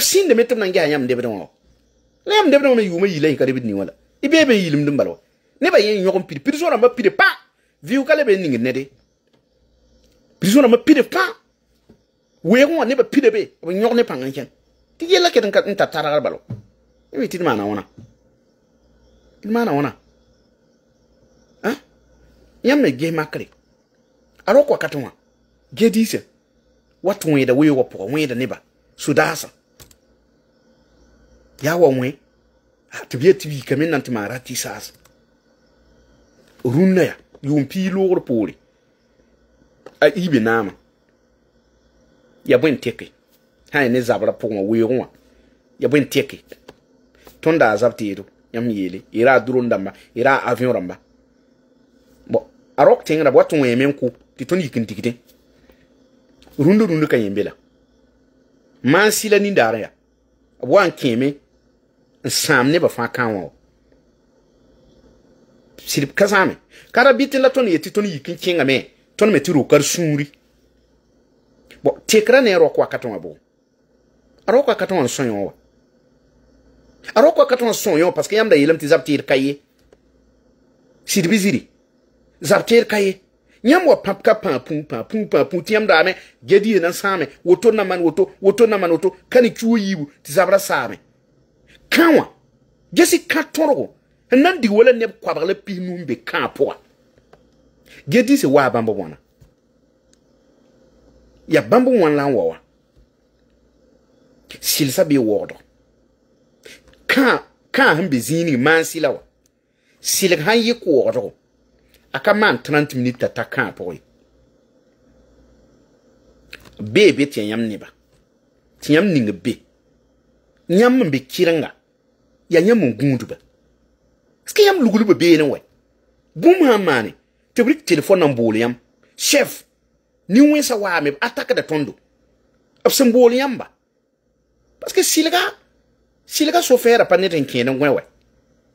S1: sinde metem na ngya nyam debde wono la yam debde wono yuma yila yi karibid ni wala ibe be yilim dum balwa ne ba yen yokom pir pir sora ma pir pa viu kale be ningi nede pir sora ma pir pa we ko ne ba pir be ba nyok ne pangan ken ti yela ke tan ta taragal balwa ibe e tin mana wona tin mana wona ha yam me ge makre aro ko katuma gedise watu weda we wo po weda ne ba sudasa yawa mwe tibia tibi kame nanti mara ti sas runna ya yun pi logor pore a ibe naama ya bwen teke ha ne zabra pokma weegonwa ya bwen teke tõnda a zab teedo yãmb yeele y raa drone dãmba y raa avion rãmba bɔ a rɔk tẽngrã b wa tɩ wẽeme n kʋ tɩ tõnd yik n tigdẽ rũndã rũndã ka yẽm bela maan sɩ nindaarẽ ya b wa n kẽeme samne ba fa kan wo sirip kazame kara bitin la ton yeti ton yikin kinga me ton me tiru kar suri bo tekra ne ro kwa katon abo aro kwa katon son yo aro kwa katon son yo parce que yamda yelam ti zaptir kaye sirbiziri zaptir kaye nyam wa pap ka pa pa pum papka papum papum papum tiam me gedi na same woto na man woto woto na man woto kani chuo yibu ti zabra same kan wa gesi ka tɔrɔgo nan di wala ne kwabgla pi num be kan po ge se waa bambo wana ya bambo wan lan n wa wa silsa bee wɔgdg ka kãa sẽn be zini man silawa wa han yi ko wodo a ka 30 minutes t'a ta po yi be be tɩ yãmb neba tɩ yãmb ning be nyam be ya nyam ngundu ba ski yam lugulu ba ne we gum ha mane te bri telefon na bol yam chef ni wen sa wa me attaque da tondo absen bol yam ba parce que silga silga so fera pa neten kenan gwe we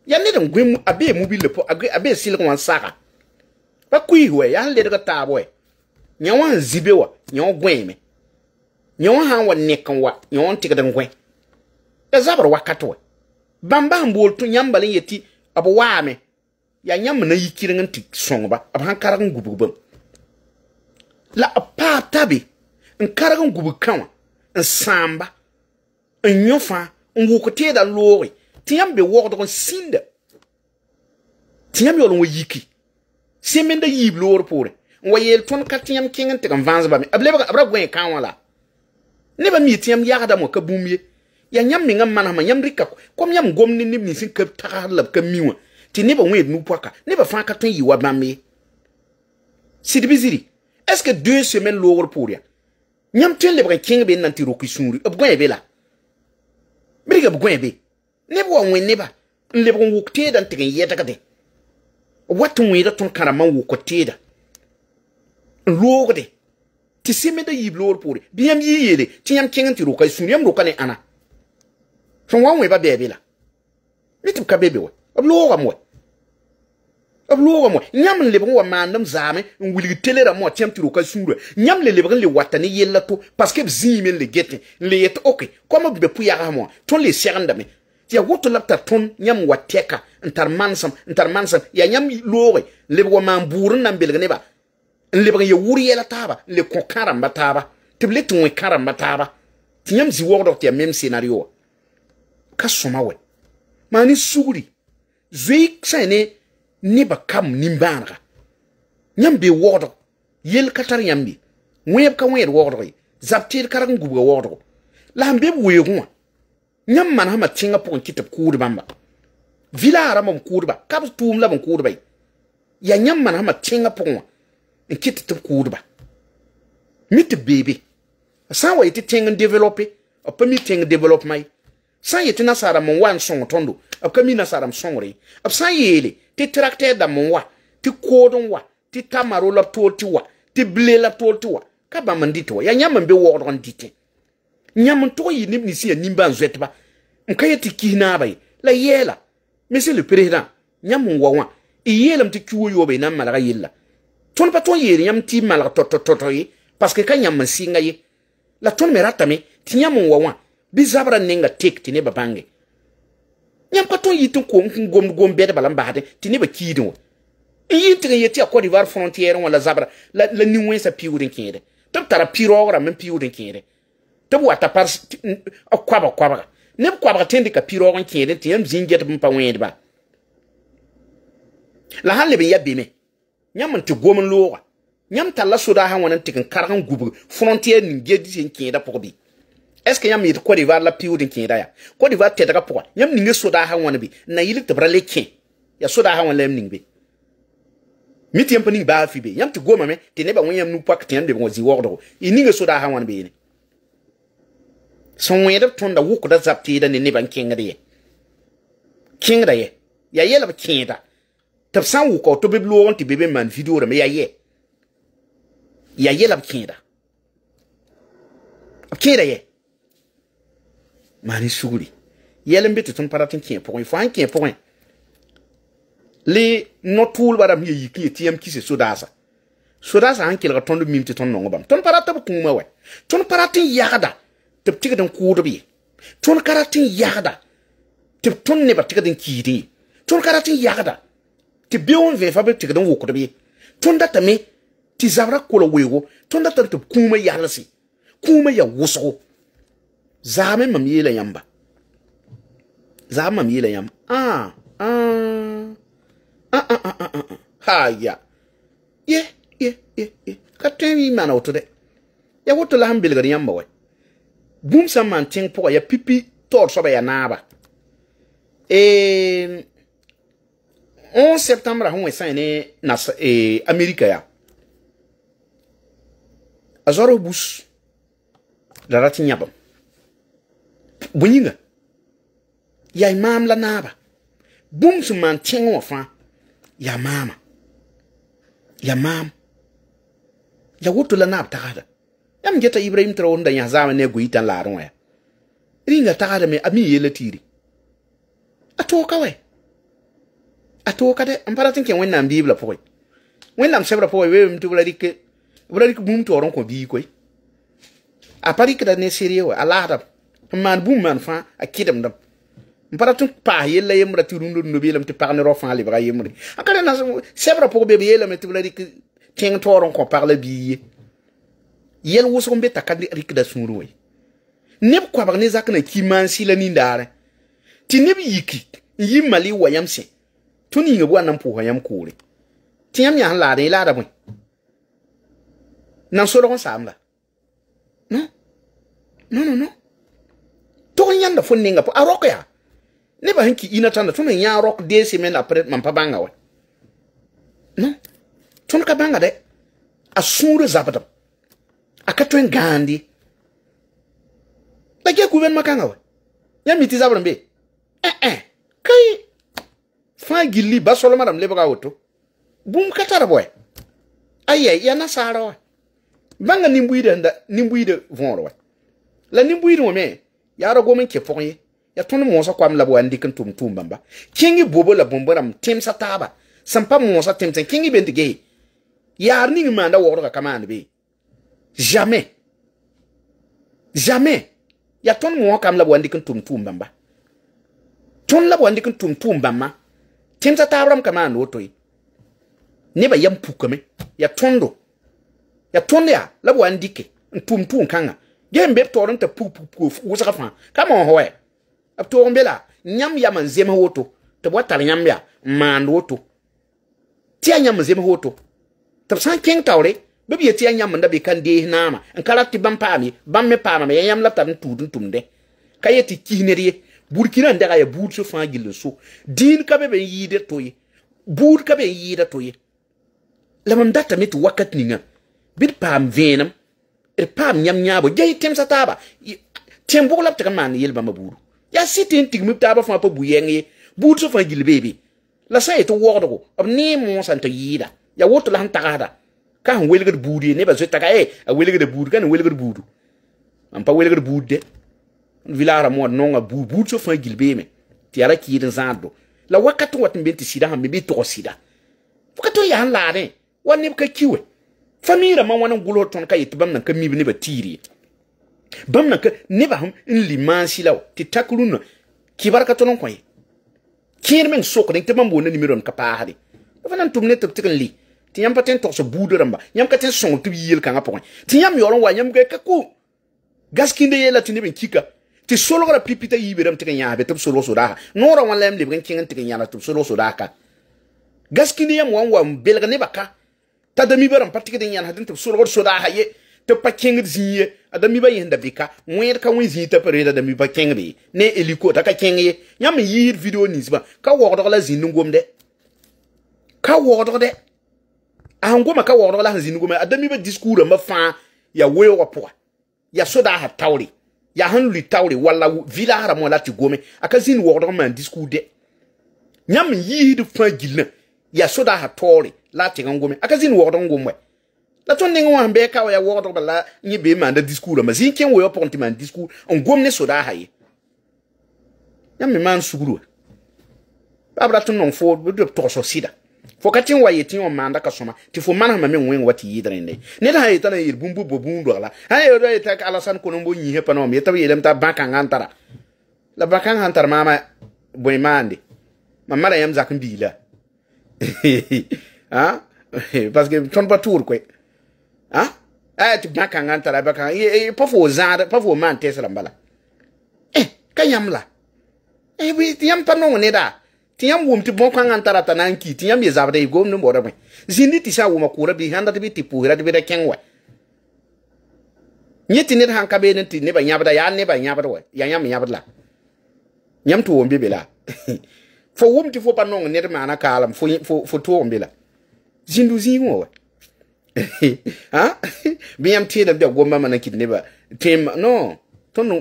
S1: ya neten gwe mu abe mobile po abe silga wan saka ba kui we ya le daga tabo we nya wan zibe wa nya wan gwe me nya wan ha wan nekan wa nya wan tigadan gwe da zabar wakatu bãmba n bool tũ yãmbã n yetɩ b waame yaa yãmb na yi kɩreng n tɩ sõngba b sãn karg gubg bãmb la b paab tabe n karg n gubg kã wã n sãamba n yõ fãa n wʋk teeda looge tɩ yãmb be wogdg n sĩnda tɩ yãmb yaool n wa yiki semenda yib loor poorẽ n wa yeel tõnd ka tɩ yãmb kẽng n tɩg n vãans bame b lebg la nebã mi tɩ yãmb yagdame ka ya yãmb ninga manema yãmb rɩka kom yãmb gom ne neb nins n ka tagsd la ka mi wã tɩ nebã wẽed nu-poaka nebã fãa ka tõe n yɩ wa bãmb ye est ce que deux semaine loogr pʋʋr ya yãmb tõe n lebg n kẽng be roki sũuri b gõe be la brɩga b gõe be neb wa wẽ neba n lebg n wʋk teeda n tɩg n yɛdgde wa tɩ wẽeda tõnd kãrãmbã n wʋk teeda n loogde tɩ semeda yiib loogr pʋʋre bɩ yãmb yɩ yeele tɩ yãmb kẽng n roka sũur yãmb roka ne ãna sẽn wa n wẽ ba bɛɛ bela ne tɩ b ka be be wɛ b loogame wɛ b loogame wɛ yãmb n lebg n wa maandem zaame n wilg tele rãmbẽ wã tẽm tɩ roka sũurã yãmb le lebg n le wata yella to parske b zĩime le gete le yet oke kom b be pʋ-yagsame wã tõnd le segendame tɩ yaa woto la b tar wa tɛka n tar mansem n tar mansem yaa yãmb looge lebg wa maan buur n na n belg ye wur yɛla taaba le kõ kã rãmba taaba tɩ b le tɩ zi wogdg tɩ yaa mem scenario kasoma wɛ maa sugri zoe sã ne neba kam nimbãanega yãmb be wogdg yel ka tar yãmb ye wẽeb ka wẽed wogdg ye zab teed ka n gubga wogdgo la n be b weoogẽ wã yãmb manesãma tẽngã pʋgẽ kɩ tɩ b kʋʋd bãmba vila rãmba m kʋʋdba ka b tʋʋm la b n kʋʋdba ye yaa yãmb manesãma tẽngã pʋgẽ wã n kɩ tɩ tɩ b kʋʋdba mi tɩ beebe sã n wa yetɩ tẽng n develope pa mi tẽng developema ye sã n yetɩ nasaara mn wa n sõng tõndo b ka mi nasaara m sõngre b sã n yeele tɩ tractɛɛda m wa tɩ kood n wa tɩ tamaro la b tool tɩ wa tɩ bile la b tool tɩ wa ka bãmb n dɩtɩ wa yaa yãmb n be wogdg n dɩtẽ yãmb n tog n yɩ neb nins yaa nimbã n zoɛtba n ka yetɩ kis naaba ye la yɛɛla monsieur le président yãmb n wa wã y yeelame tɩ kiwo yoobe na n malga yella tõnd pa tõnd yeel yãmb tɩ y malg to to to ye parske ka yãmb n sɩnga ye la tõnd me ratame tɩ yãmb n wa wã bizabra ninga tik ti neba bange nyam ka ton yitin ko gom gom bede balam bahade ti neba kidin wa yitin yeti a Cote d'Ivoire frontière wala zabra la la niwen sa piwurin kiyede tab tara piro wara men piwurin kiyede tab wata par a kwaba neb kwaba tende ka piro wan kiyede ti yam zinget mpa wende ba la han lebe ya nyam ti gomen lowa nyam tala soda han wanan tikin kargan gubu frontière ni gedi sen kiyeda pokbi eske yãmb yɩɩd cote divoire la piud n kẽeda yaa cote divoire tɛdgã pʋga yãmb ninge sodaasã wãn be n na yɩl tɩ le kẽ yaa sodaasã wã la yãmb ning be mi tɩ pa ning baa fi be yãmb tɩ gomame tɩ nebã wẽ yãmb nu pak tɩ yãmb lebg wã zĩ waoogdgo y ninge sodaasã wãn be yene sẽn wẽed b tõnda wʋkda zab tɩɩda ne nebã n kẽngd ye kẽngda ye yaa yɛl b kẽeda tɩ b sã n wʋka tɩ b b loog n tɩ be be n maan video rame yaa yɛ yaa yɛl b kẽeda b ye mani sugri yɛl n be tɩ tõnd pa rat n kẽ pʋgẽ fãa kẽ pʋgẽ le no-toolba rãmb ye yik n ye tɩ yam kise sodaasa sodaasa mim tɩ tõnd nong bãmb tõnd pa rat b kũuma wɛ tõnd pa rat n yagda tɩ b tigd n kʋʋdb ye tõnd ka rat n yagda tɩ b tõnd nebã tigd n kiid ye tõnd ka rat n yagda tɩ zabra kola weoogo tõnd datame tɩ b kũuma yalse ya wʋsgo zaami mam yeela yamba zaami mam yeela yamba ah ah ah ah ah ah, ah. ye ye ye ye ka tõe wii maana woto de ya woto la sẽn belgd yãmba wɛ bũmb sã n maan tẽng pʋga ya pipi taoor soaba ya naaba e... 11 septambra sẽn wẽ sã ne nas e, amerika yaa a zorg bus la rat yãbem bu yĩnga yaa maam la naaba bũmb sẽn maan tẽngẽ wã fãa yaa maama yaa maam ya woto la naab tagsda yãmb geta ibrahim tɩ ra wosẽda yãs zaama ne a goyɩ tãn laadẽ wã ya rĩnga tagsdame a mi yeela tiiri a tooka wɛ a tooka dɛ n pa rat n kẽ wẽnnaam biib la pʋgẽ wẽnnaam sɛbrã pʋgẽ weoome tɩ b ra rɩk b ra rɩk bũmb toor n kõ bii koe a pa rɩkda ne sɩrɩe wɛ a laasdame Man bou man fan, akidem dam. Mpadatoun pa, yel la yembra ti roun do nou biye lam te parnero fan lebra yembre. Akade nan sep rapor bebe yel la meti wale di ki, keng toron kwa parle biye. Yel wos kon bete akade rik da sun rwe. Neb kwa bak ne zakne ki man si la nin dare. Ti neb yikik, yim mali woyam sen. Ton yin yon wane pou woyam kore. Ti yon yon lade, yon lade mwen. Nan so do kon sa mla. Non. Non, non, non. ton yanda fo ninga po arok ya ne ba hinki ina tanda tun ya rok de se men apre man pa banga wa no tun ka banga de a suru zabata akatwen gandi lakia kuven makanga wa ya miti zabra mbe eh eh kai fa gilli ba solo maram le baga woto bum katara boy ayya ya nasara wa banga nimbuida nda nimbuida vonro wa la nimbuida mo me yaara gom n ke pʋgẽ ye yaa tõnd mõosa koam la b wa n dɩk n tʋm tʋʋm bãmba kẽng bobo la bõmb rãmb tẽmsa taaba sẽn pa mõosa tẽm sẽn kẽng be n tɩ gee yaar ning maanda waoodga ka maan bee jamais jamais ya tõnd mõosã kam la b wa n dɩk n tʋm tʋʋm bãmba tõnd la b wa n dɩk n tʋm tʋʋm bãmbã tẽmsa taab rãmb ka maan woto ye nebã yam pukame ya tõndo ya tõnd yaa la b wa n dɩke n tʋm tʋʋm kãngã game bep torun ta pu pu pu wusaka fa kama ho we ab torun bela nyam ya man zema woto ta bota nyam ya man woto tia nyam zema woto ta san king tawre be bi tia nyam da be kan de na ma en kala ti bam pami bam me pama me nyam la ta tudun tumde kayeti kihneri burkina ndaga ya buur so fãa gillen so diin ka be ben yiida to ye ka ben yiida to ye la mam datame tɩ wakat ninga bɩ d paam vẽenem d paam yãmb yãabo gei tẽmsa taaba tẽm bʋg la b tɩg n yel bãmba buudu yaa sɩ tɩ n tigmi b taaba fãa pa bu ye buudsã fãa gil beebe la sã n yetɩ wogdgo b nee mõosã n tɩ yɩɩda yaa woto la sẽn ka sẽn welgd buud ye nebã zoe taga e eh, a welgda buud ka ne welgd buudu pa welgd buud de vilagrã moã nonga buud buudsã fãa gil beeme tɩ yaa ra kiid n la wakat n wat n be tɩ sɩda sãn me bɩ tog sɩda wakat n yaa n laadẽ wa neb ka kiwe famira ma wana ngulo ton ka yit bam nan ka mib ba tiri bam nan ka ne ba hum in limansi law ti takulun ki baraka ton ko yi kiyar men so ko te bam miron ka fa nan tumne tok tikan li ti yam paten tok so budo ramba yam ka ten son tu yel ka apon ti yam yoron wa yam ga ka ku gaskinde yela ti ne ben kika ti solgra pipita yiberam tikan ya be tab solo so da ngora wan lem le ben kingan tikan ya la solo so da ka gaskinde yam wan wa belga ne baka ta da mi baram patik de yan hadin ta so lor so da haye ta paking zinye da mi ba yin da bika wen ka wen zinye ta pare da mi ba king bi ne eliko ta ka king ye nyam yir video ni zba ka wo do la zin ngom de ka wo do de ah, a ngoma ka wo do la zin ngom da ba discours ma fa ya we wa po ya soda da ha tawri ya han li tawri wala vila hara mo la ti gome aka zin wo do ma discours de nyam yir fa gilna ya soda da ha tawri la tɩg n a ka zĩnd wogd n gom wɛ la tõnd ning wã sẽn bɩ ka wa ya wogdg bala yẽ bee maanda discours ãmba zĩig kẽn wɛoã pʋgẽ tɩ maan discours n gom ne sodaasa ye yãmb me maan sugr wa baab ra tõnd nong fo d togsg sɩda fo ka tɩ n wa yetɩ wã maanda ka sõma tɩ fo manesmã me wẽng wa tɩ yɩɩd rẽnde ned sã yetã na yel bũmb bo bũundgla sã yeeda alasan konen bo yĩsã pa nam yetɩ b yeelame t'a bã-kãngã n tara la bã-kãngã n tar maama bõe maande mam mara yãmb zak n biila a ah? parce que tõnd pa tʋʋr koe a eh a tɩ bã kãngã n tara bakãng pa fo zãad pa fo maan tɛsrã n bala ka yãmb la tɩ yãmb pa nong neda tɩ yãmb wʋm tɩ bõn-kãngã n tara t'a na n ki tɩ yãmb ye zabda y gomd n bɔda bõe zĩndi tɩ sã n wʋma kʋʋra bɩ sãn dat bɩ tɩ pʋʋsra tɩ bɩ da kẽng wa yẽ tɩ ned sãn ka beed n tɩ nebã yãbda yaa nebã yãbd wa yaa yãmb yãbd la yãmb tɩ wʋm be be la fo wʋm tɩ fo pa nong ned maana kaalem fo tʋʋm be la Zindou zin yon wè? Benyam tè dè bè yon gòmba manakit nè bè. Tè mè. Non.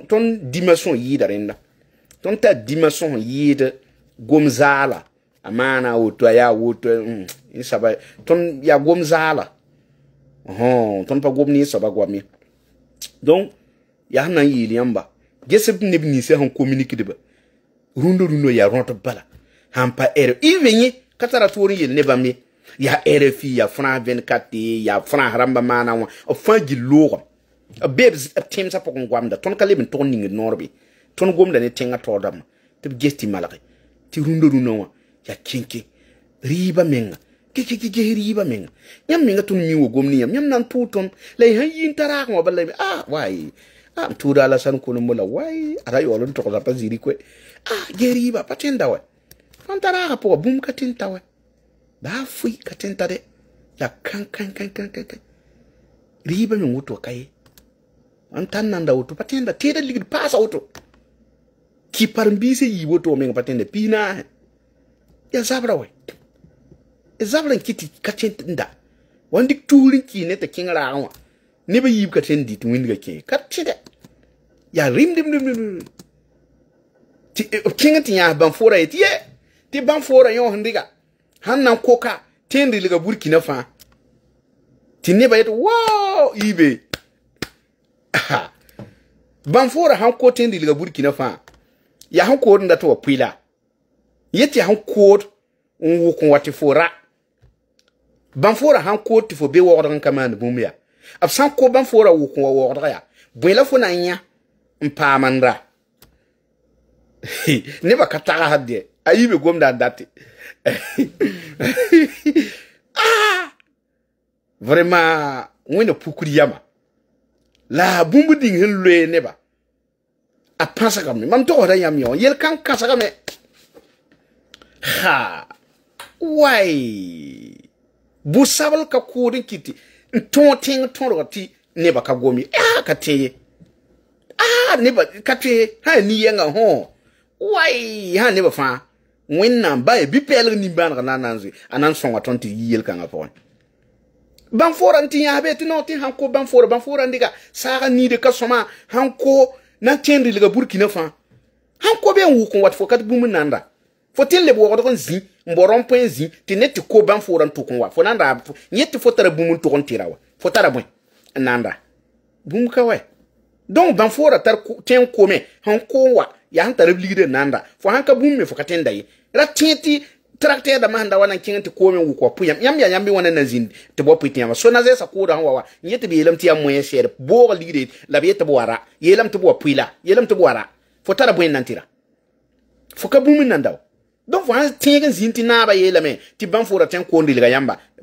S1: Ton dimason yid arenda. Ton tè dimason yid gòm zala. Aman a otwa ya otwa. Ton yagòm zala. Hon. Ton pa gòm nè sabak wame. Don. Yahan nan yil yamba. Gè sep nè bè nise yon kominikide bè. Rondo rondo ya ronto bala. Han pa ero. Yive nye. Katara tò rinjè nè bè mè. ya rfi ya fran 24 ya fran rãmbã mana wã b fãa gill loogam b be b tẽmsã pʋgẽ goamda tõnd ton leb norbi ton ningd noor be tõnd gomda ne tẽngã taoor dãmbã tɩ b ges tɩ malge tɩ rũndã rũnã wã yaa ki ki menga kekekekes menga nyam menga tõnd mi wa gom ne yãmb yãmb na n tʋʋg tõnd la y sãn ah n ah wã bala a waaye a m tʋʋda ala sãn kone mola waaye ada yaool n togsa pa ziri koe ah ges rɩɩba pa wa tõnd taraaga pʋga bũmb ka tẽn wa bafu katenta de la kan kan kan kan kan riba min wuto kai an tan nan da wuto patenda teda ligid pasa wuto ki par mbise yi wuto min patenda pina ya zabra wai e zabra kiti katenda wandi tulin ki ne ta kingra anwa ne ba yi katendi tuwinga ke katida ya rim dim dim dim ti kinga ti ya ban fora ye ti ban fora yo ndiga hannan koka tendi liga burkina fa tinne bayet wo ibe ban fora hanko ko daga liga burkina fa ya hanko ko nda to pila yeti hanko un wuku wati fora ban fora hanko ko ti fo be wo ran kaman bumya absan ko ban fora wo wa wo ya bwela fo na nya mpamandra ne ba katara hadde ayibe gomda date ah! Vraiment, wẽnda pukr yama la a bũmb dĩng sẽn loee neba a pãsgame mam togsda yami on yel kãn kãsgame ha why? bʋ-sabl ka kʋʋd n kɩ neba ka gom ye ka tẽ neba ka tõe ye ya ni-yɛngã hõ Why ha neba fa? wẽnnaam ba ye bipɛɛlg nimbãanegã la a na n zoe a na n sõnga tõnd tɩ yiyel kãngã pʋgẽ bãmfoorã tɩ yãas be tɩ no tɩ sãn ko bãmfoorã bãmfoorã dɩga saaga niide ka sõma sãn ko na n tẽen rɩlga burkina fãa sãn ko bee n wʋk n wat fo ka tɩ bũmb n nanda fo tɩ n leb wogdg n zĩ n bao rõn põe n zĩ tɩ ne tɩ ko bãmfoorã n tʋk n wa fo na n raa yẽ tɩ fo tara bũmb n tʋg n tɩra wa fo tara bõe n nanda bũmb ka wɛ donc dans fora tar tẽn kome sẽn un wa yaa sẽn tara b nanda fo sãn ka bũmb me fo ka tẽn da ra tẽ tɩ tractɛɛdãmã sẽn da wa nan kẽng tɩ koome n wʋk wa pʋyãmb yãmb yaa yãmb bɩ wãna na so na zɛɛsã kʋʋda sẽn wa wa n yẽ tɩ b yeelame tɩ yaa ligre la b yetɩ b wa ra yeelame tɩ b wa pʋɩ la fo tara bõe n fo ka bũmb n donc fo sãn tẽeg n zĩnd tɩ naaba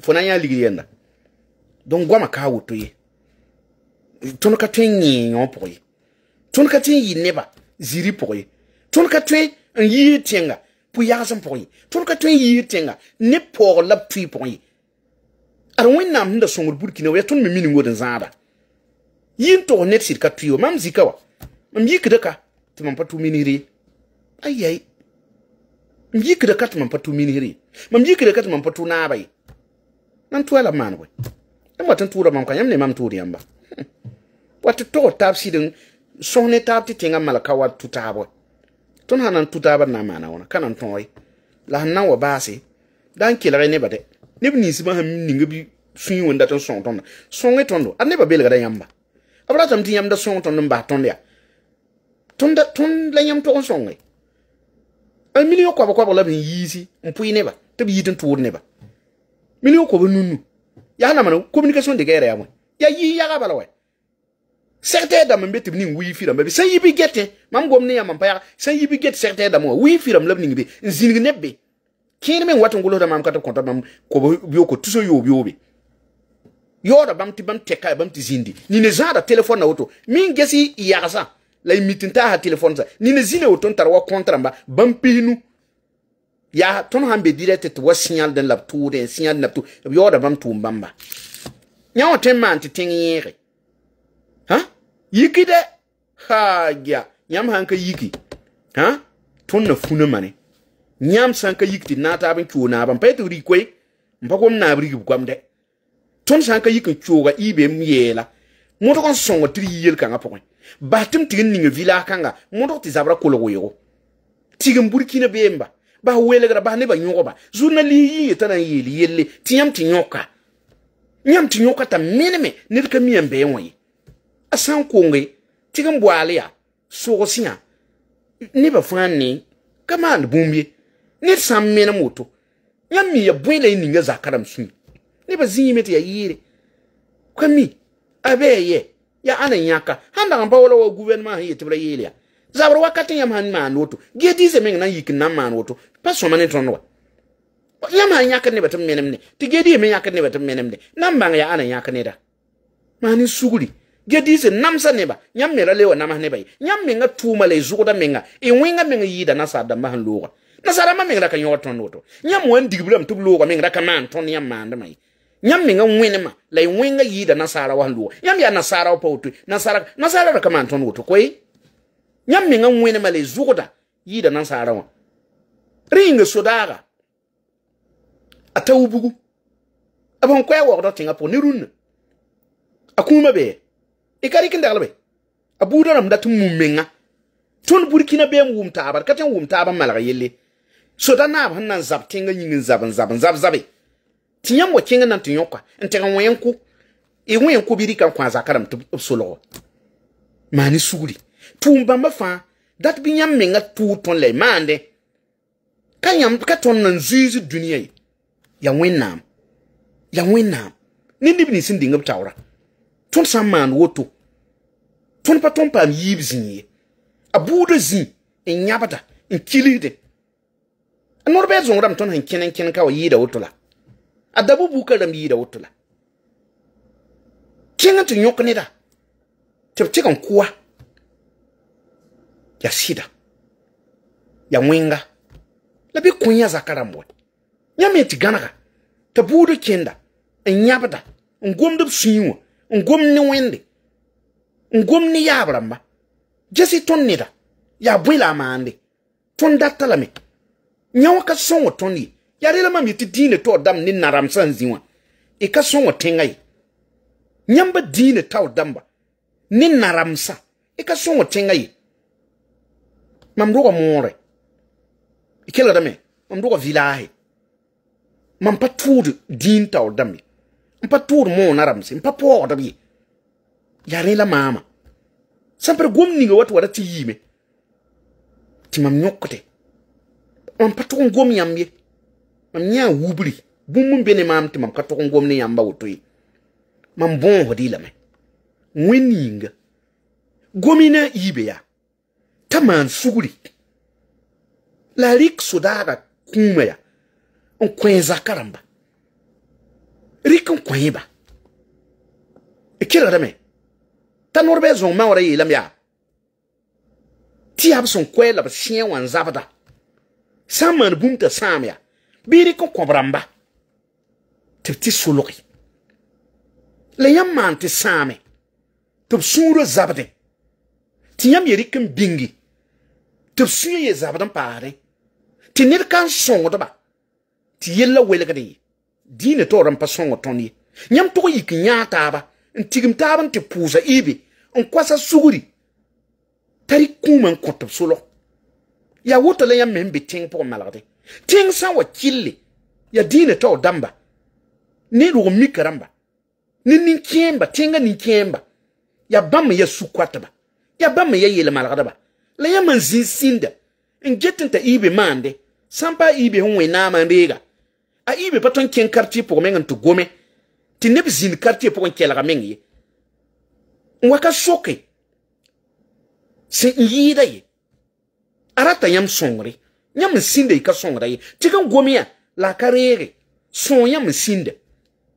S1: fo na yenda donc tõnd ka tõe n yẽe yõ pʋg ye tõnd ka tõe n yɩ neba ziri pʋgye ye ka tõe n yiis tẽnga pʋ-yags n pʋg ye tõnd ka tõe n yiis tẽnga ne paoog la b pʋɩ pʋg ye ad wẽnnaam sẽn da sõngd burkina wa ya tõnd me miningod n zãada yɩ n tog ned sɩd ka tʋɩ wa mam zika wa m yikda ka tɩ mam pa tʋ minisr ye ayay m yikda ka tɩ mam pa tʋ minisr ye mam yikda ka tɩ mam pa tʋ naaba ye nan tʋ la b maan yãmb wat n tʋʋra mam ka yãmb ne mam tʋʋr yãmba wat tɩ tog taab sɩd n sõs ne taab tɩ tẽngã malka wa tu taab wa tõnd sã na n tu taab d na n maana wãna ka na n tõoe la sẽn na n wa baase da n kelge nebã dɛ neb ninsmã sãn ning b sũi wẽn dat n sõng tõnda sõnge tõndo ad nebã belgda yãmba b ratame tɩ yãmb da sõng tõnd n bas tõnd yaa tõnd la yãmb tog n sõnge a million koabã-koabg la b sẽn yiisi n pʋɩ nebã tɩ b yiit n tʋʋr nebã million koabã nunu yaa namana communication dɩgɛɛra yaa wẽ yaa yɩɩ yaga bala wɛ sɛgtɛ dame be tɩ b ning wiifira ba be sẽn yi bɩ gɛtẽ mam gom ne yãmb n pa yaga sẽn yi bɩ get sɛgtɛ dame wã wiifirame la b ning be n zĩnig neb be kẽer me n wat n golsda mam ka tɩ b kõta bãmb tʋso yoob yoobe yaooda bãmb tɩ bãmb tɛka bãmb tɩ zĩndi nine zãada telefon na woto mi n ges yagsã la y mit n taasa telefon sa nine zĩne woto n tar wa kõnt rãmba bãmb pisnu yaa tõnd sãn be dirɛt tɩ wa sẽyãld n la b tʋʋde n sẽyãld la b tʋ b yaooda tʋʋm bãmba yã wã tõe n maan tɩ tẽng yẽege yiki de ha gya yam hanka yiki ha ton na funa mane nyam sanka yiki na nata bin kiwo na ban pa ri kwe mpa kom na bri gwam de ton sanka yiki kiwo ga ibe miyela moto kon songo tri yel ka kanga pokon batim tigin ninga vila ka nga moto ti zabra kolo go yego tigin na bemba ba wele gra ba ne ba nyogo ba zuna li yi ta na yeli yelle ti nyam ti nyoka nyam ti nyoka ta meneme nirka miyambe yonyi asan kongi tigin bwaliya sogsiya neba fãa ne ka maan bũmb ne sã mena moto ya mi ya bõe ni y ninga su ne ba zinyi meti ya yire kwami mi a ya anan yaka handa ba wala wa guvɛrnemã sẽn yetɩ b ya zabro wakati ya man man woto ge dise men na yik n na n woto pa sõma ne tõnd wa ya man yaka ne batam menem ne tigedi men yaka ne batam menem ne nan menemde ya anan yaka ne da mani suguri gedise namsa neba nyam mera lewa namah neba nyam menga tuma le zuko da menga e wenga menga yida nasa da mahan lowa nasa da menga da kanyo noto nyam wan digbram tub lowa menga da kaman ton nyam manda mai nyam menga wenema la wenga yida nasara wan lowa nyam ya nasara pa utu nasara nasara da kaman ton noto koi nyam menga wenema le zuko da yida nasara wan ringa sodaga atawubugu abon kwa wa da po nirun akuma be kari kin dalbe abuda ram datum mummenga ton burkina be mum tabar katen wum taban malaga yelle so da na ban nan zabtinga yingin zaban zaban zab zabe tinyam wa kinga nan tinyokwa ntegan wenku e wenku biri kan kwa zakaram tubsolo mani suguri tumba mafa dat bi yam menga tu ton le mande kan yam ka ton nan zuzu duniya ya wennam ya wennam ni dibni sindinga tawra ton samman woto tõnd pa tõnd paam yiib zĩig ye a buudã zĩ n yãbda n kilisde a norbã zõog rame tõnd sẽn kẽn n kẽn ka wa yɩɩda woto la a dabu buukã rame yɩɩda woto la kẽng tɩ yõk neda tɩ b tɩg n kʋa yaa sɩda yaa wẽnga la bɩ kõ yã zakã rãmb wɛ yã me tɩ gãnega t'a buudã kẽnda e n yãbda n gomd b sũi wã n gomd ne wẽnde ngumni yabramba jesi ton nida ya bwila mande ton datalame nyawa ka songo ton yi ya rela mami ti dine to dam ni naram san ziwa e ka songo tengai nyamba dine taw damba ni naramsa e ka songo tengai mamdugo more ikela e dame mamdugo vilahe mam din taw dami mpa tuud mo naramse mpa po odabi yare la mama sempre gom ninga watu wada ti yime ti mam nyokote mam patu gom yambe mam nya wubri bum mum bene mam ti mam katu gom ne yamba wotoy mam bon hodi la me winning gomina yibe ya taman suguri la rik sudaga kuma ya nkweza karamba rik nkweba ikira da me ta nor bɛ zɔn mawara yeelam yaa tɩ yaa b sẽn koɛ la b sẽɛ wã n zabda sã n maan bũmb t'a sãam yaa la bingi tɩ b sũyã ye zabd n paasdẽ tɩ ned ka n sõngdba tɩ yella welgd ye dĩinã taoor n pa sõng tõnd ye yãmb tʋg yik yãa taaba n tigim taab nkwasa suguri tari kuma nkɔtib solɔ ya woto la yã me n be tẽng pʋgẽ malgde tẽng sã n wa kille ya diine tao dãmba ne rʋg mika rãmba ne nin-kẽemba tẽngã nin-kẽemba ya bãmb ya sukoatba ya bãmb ya yel malgdba la yã man zĩig sĩnda n get n t'a iibe maande sã n a iibe sẽn wẽnnaamã n reega a iibe pa tõnd kẽng kartie pʋgẽ meng n tɩ gome tɩ neb zĩnd kartie pʋgẽ kelga meng ye wakashoke se yida ye arata yam songre nyam sinde ka songra ye tikan gomia la karere son yam sinde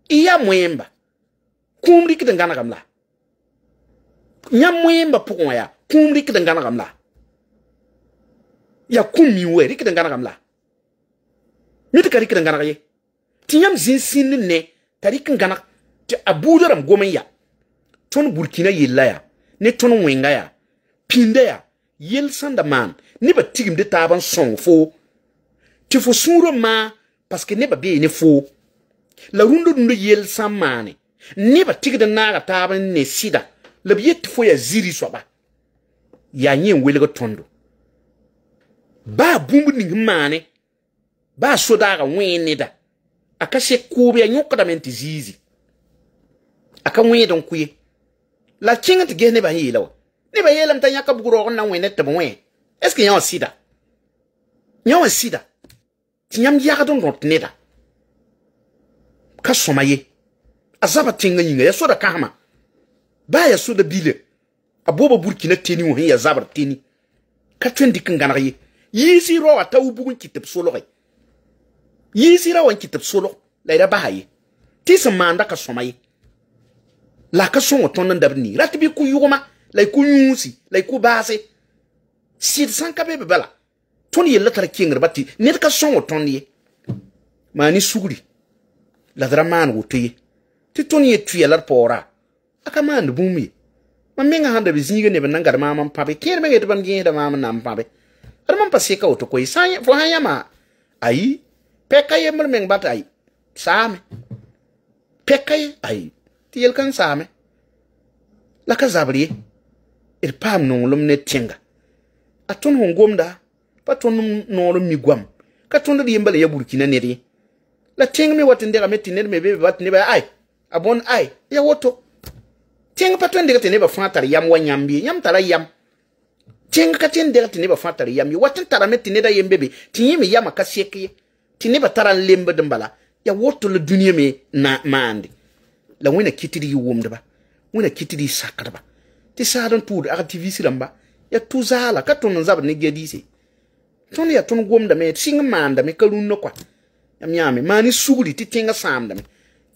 S1: iya mwemba kumri kitangana gamla nyam mwemba pokon ya kumri kitangana gamla ya kumi we kitangana gamla mitikari kitangana ye tiyam zin sinne ne tarikin gana ti abudaram gomen tõnd burkina yella yaa ne tõnd wẽnga yaa pĩnda yaa yel sanda da maan ba tigim taab n sõng fo tɩ fo sũurã maa ne nebã bee ne fo la rũndã rũndã yel san mane maane ba tigd n naaga taban ne sɩda la b yet tɩ fo yaa ziri so yaa yẽ nyi welg tõndo baa bũmb ning n maane baa sodaaga wẽe neda a ka sek koob yaa yõkdame n tɩ ziizi a la king te gene ba yela wa ne ba ta mtanya ka buguro na wene ne bonwe est ce que yon sida yon sida ti nyam ya ka don rot ne da ka soma ye azaba tinga yinga ya soda kahma ba ya soda bile aboba burkina teni wo ya zabar teni ka twendi kin ganar ye yisi ro ta ubugun kitab solo kai yisi rawan kitab solo la ira ba haye ti samanda ka soma ye la ka sõngo tõnd n dab nii rat bɩ ku yʋgema la y ku yũusi la y ku baase sɩd sã ka be be bala tõnd yella tara kẽngrba tɩ ned ka sõngo tõnd ye maa ne sugri la d ra maan woto ye tɩ tõnd yẽ tuya la d paoora a ka maand bũmb ye mam menga sãn da be zĩiga neb n na n gad maam n pãbe kẽer me yetɩ bãmb gẽesda maam n na n pãbe d mam pa sɩka woto koe fo sãn yãma ayi pɛka yembr meng bat ay saame pɛka ye ayi tɩ yel kan saame la ka zabr ye d paam nonglem ne tẽnga a tõnd sẽn gomda pa tõnd noolem mi goam ka tõnd d yem bala ya burkina ned ye la tẽng me wa tɩ degame tɩ ned me be ba tɩ neba ay a bõn ay ya woto tẽng pa tõe n deg tɩ nebã fãa tar yam wa yãmb ye yãmb tara yam tẽng ka tõe n deg tɩ nebã fãa tar yam ye wa tɩ tarame tɩ ned a yem bebe tɩ yẽ me yama ka sek ye tɩ nebã tara n lembd n bala ya woto la dũniyã me na maande la wẽnna kɩtd yɩ wʋmdba wẽnna kɩtd yɩ sakdba tɩ saad n tuud activist rãmba yaa tʋ zaala ka tõnd n zabd ne gɛdiise tõnd yaa tõnd gomdame tɩ sɩng maandame ka rũnnã koa yãmb yãame maan sugri tɩ tẽngã sãamdame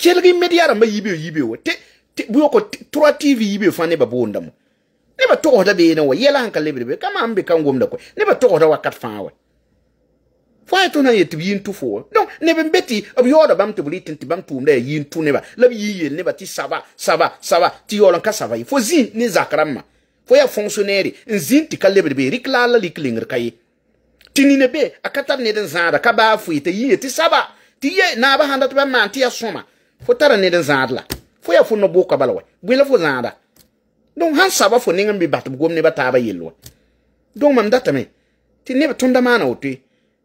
S1: kelg y med yaa rãmba yibeo yibeo wa tɩ bɩoko tv yibeo fãa nebã boondame nebã togsda beene wa yɛla sẽn ka lebd be ka maan be ka n gomda koa nebã togsda wakat fãa wa fo to na yet yin tu fo donc ne ben beti ab yoda bam te bulitin ti bam tu nda yin tu ne ba lab yi ne ba ti saba saba saba ti yolan ka saba fo zin ni zakramma fo ya fonctionnaire nzin ti kalebre be rikla la liklingr kayi tini ne be akatar ne den zada ka ba fu te yi ti saba ti ye na ba handa to ba man ti ya soma fo tara ne den zada la fo ya fo no boka balwa gwela fo zada donc han saba fo ninga mbi bat gomne ba ta ba yelwa donc mam datame ti ne tunda mana wote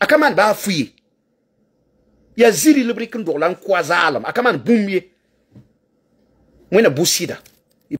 S1: akamany ba afuye ya ziri libri kin doglan kwa zalam akamany bumye mwena busida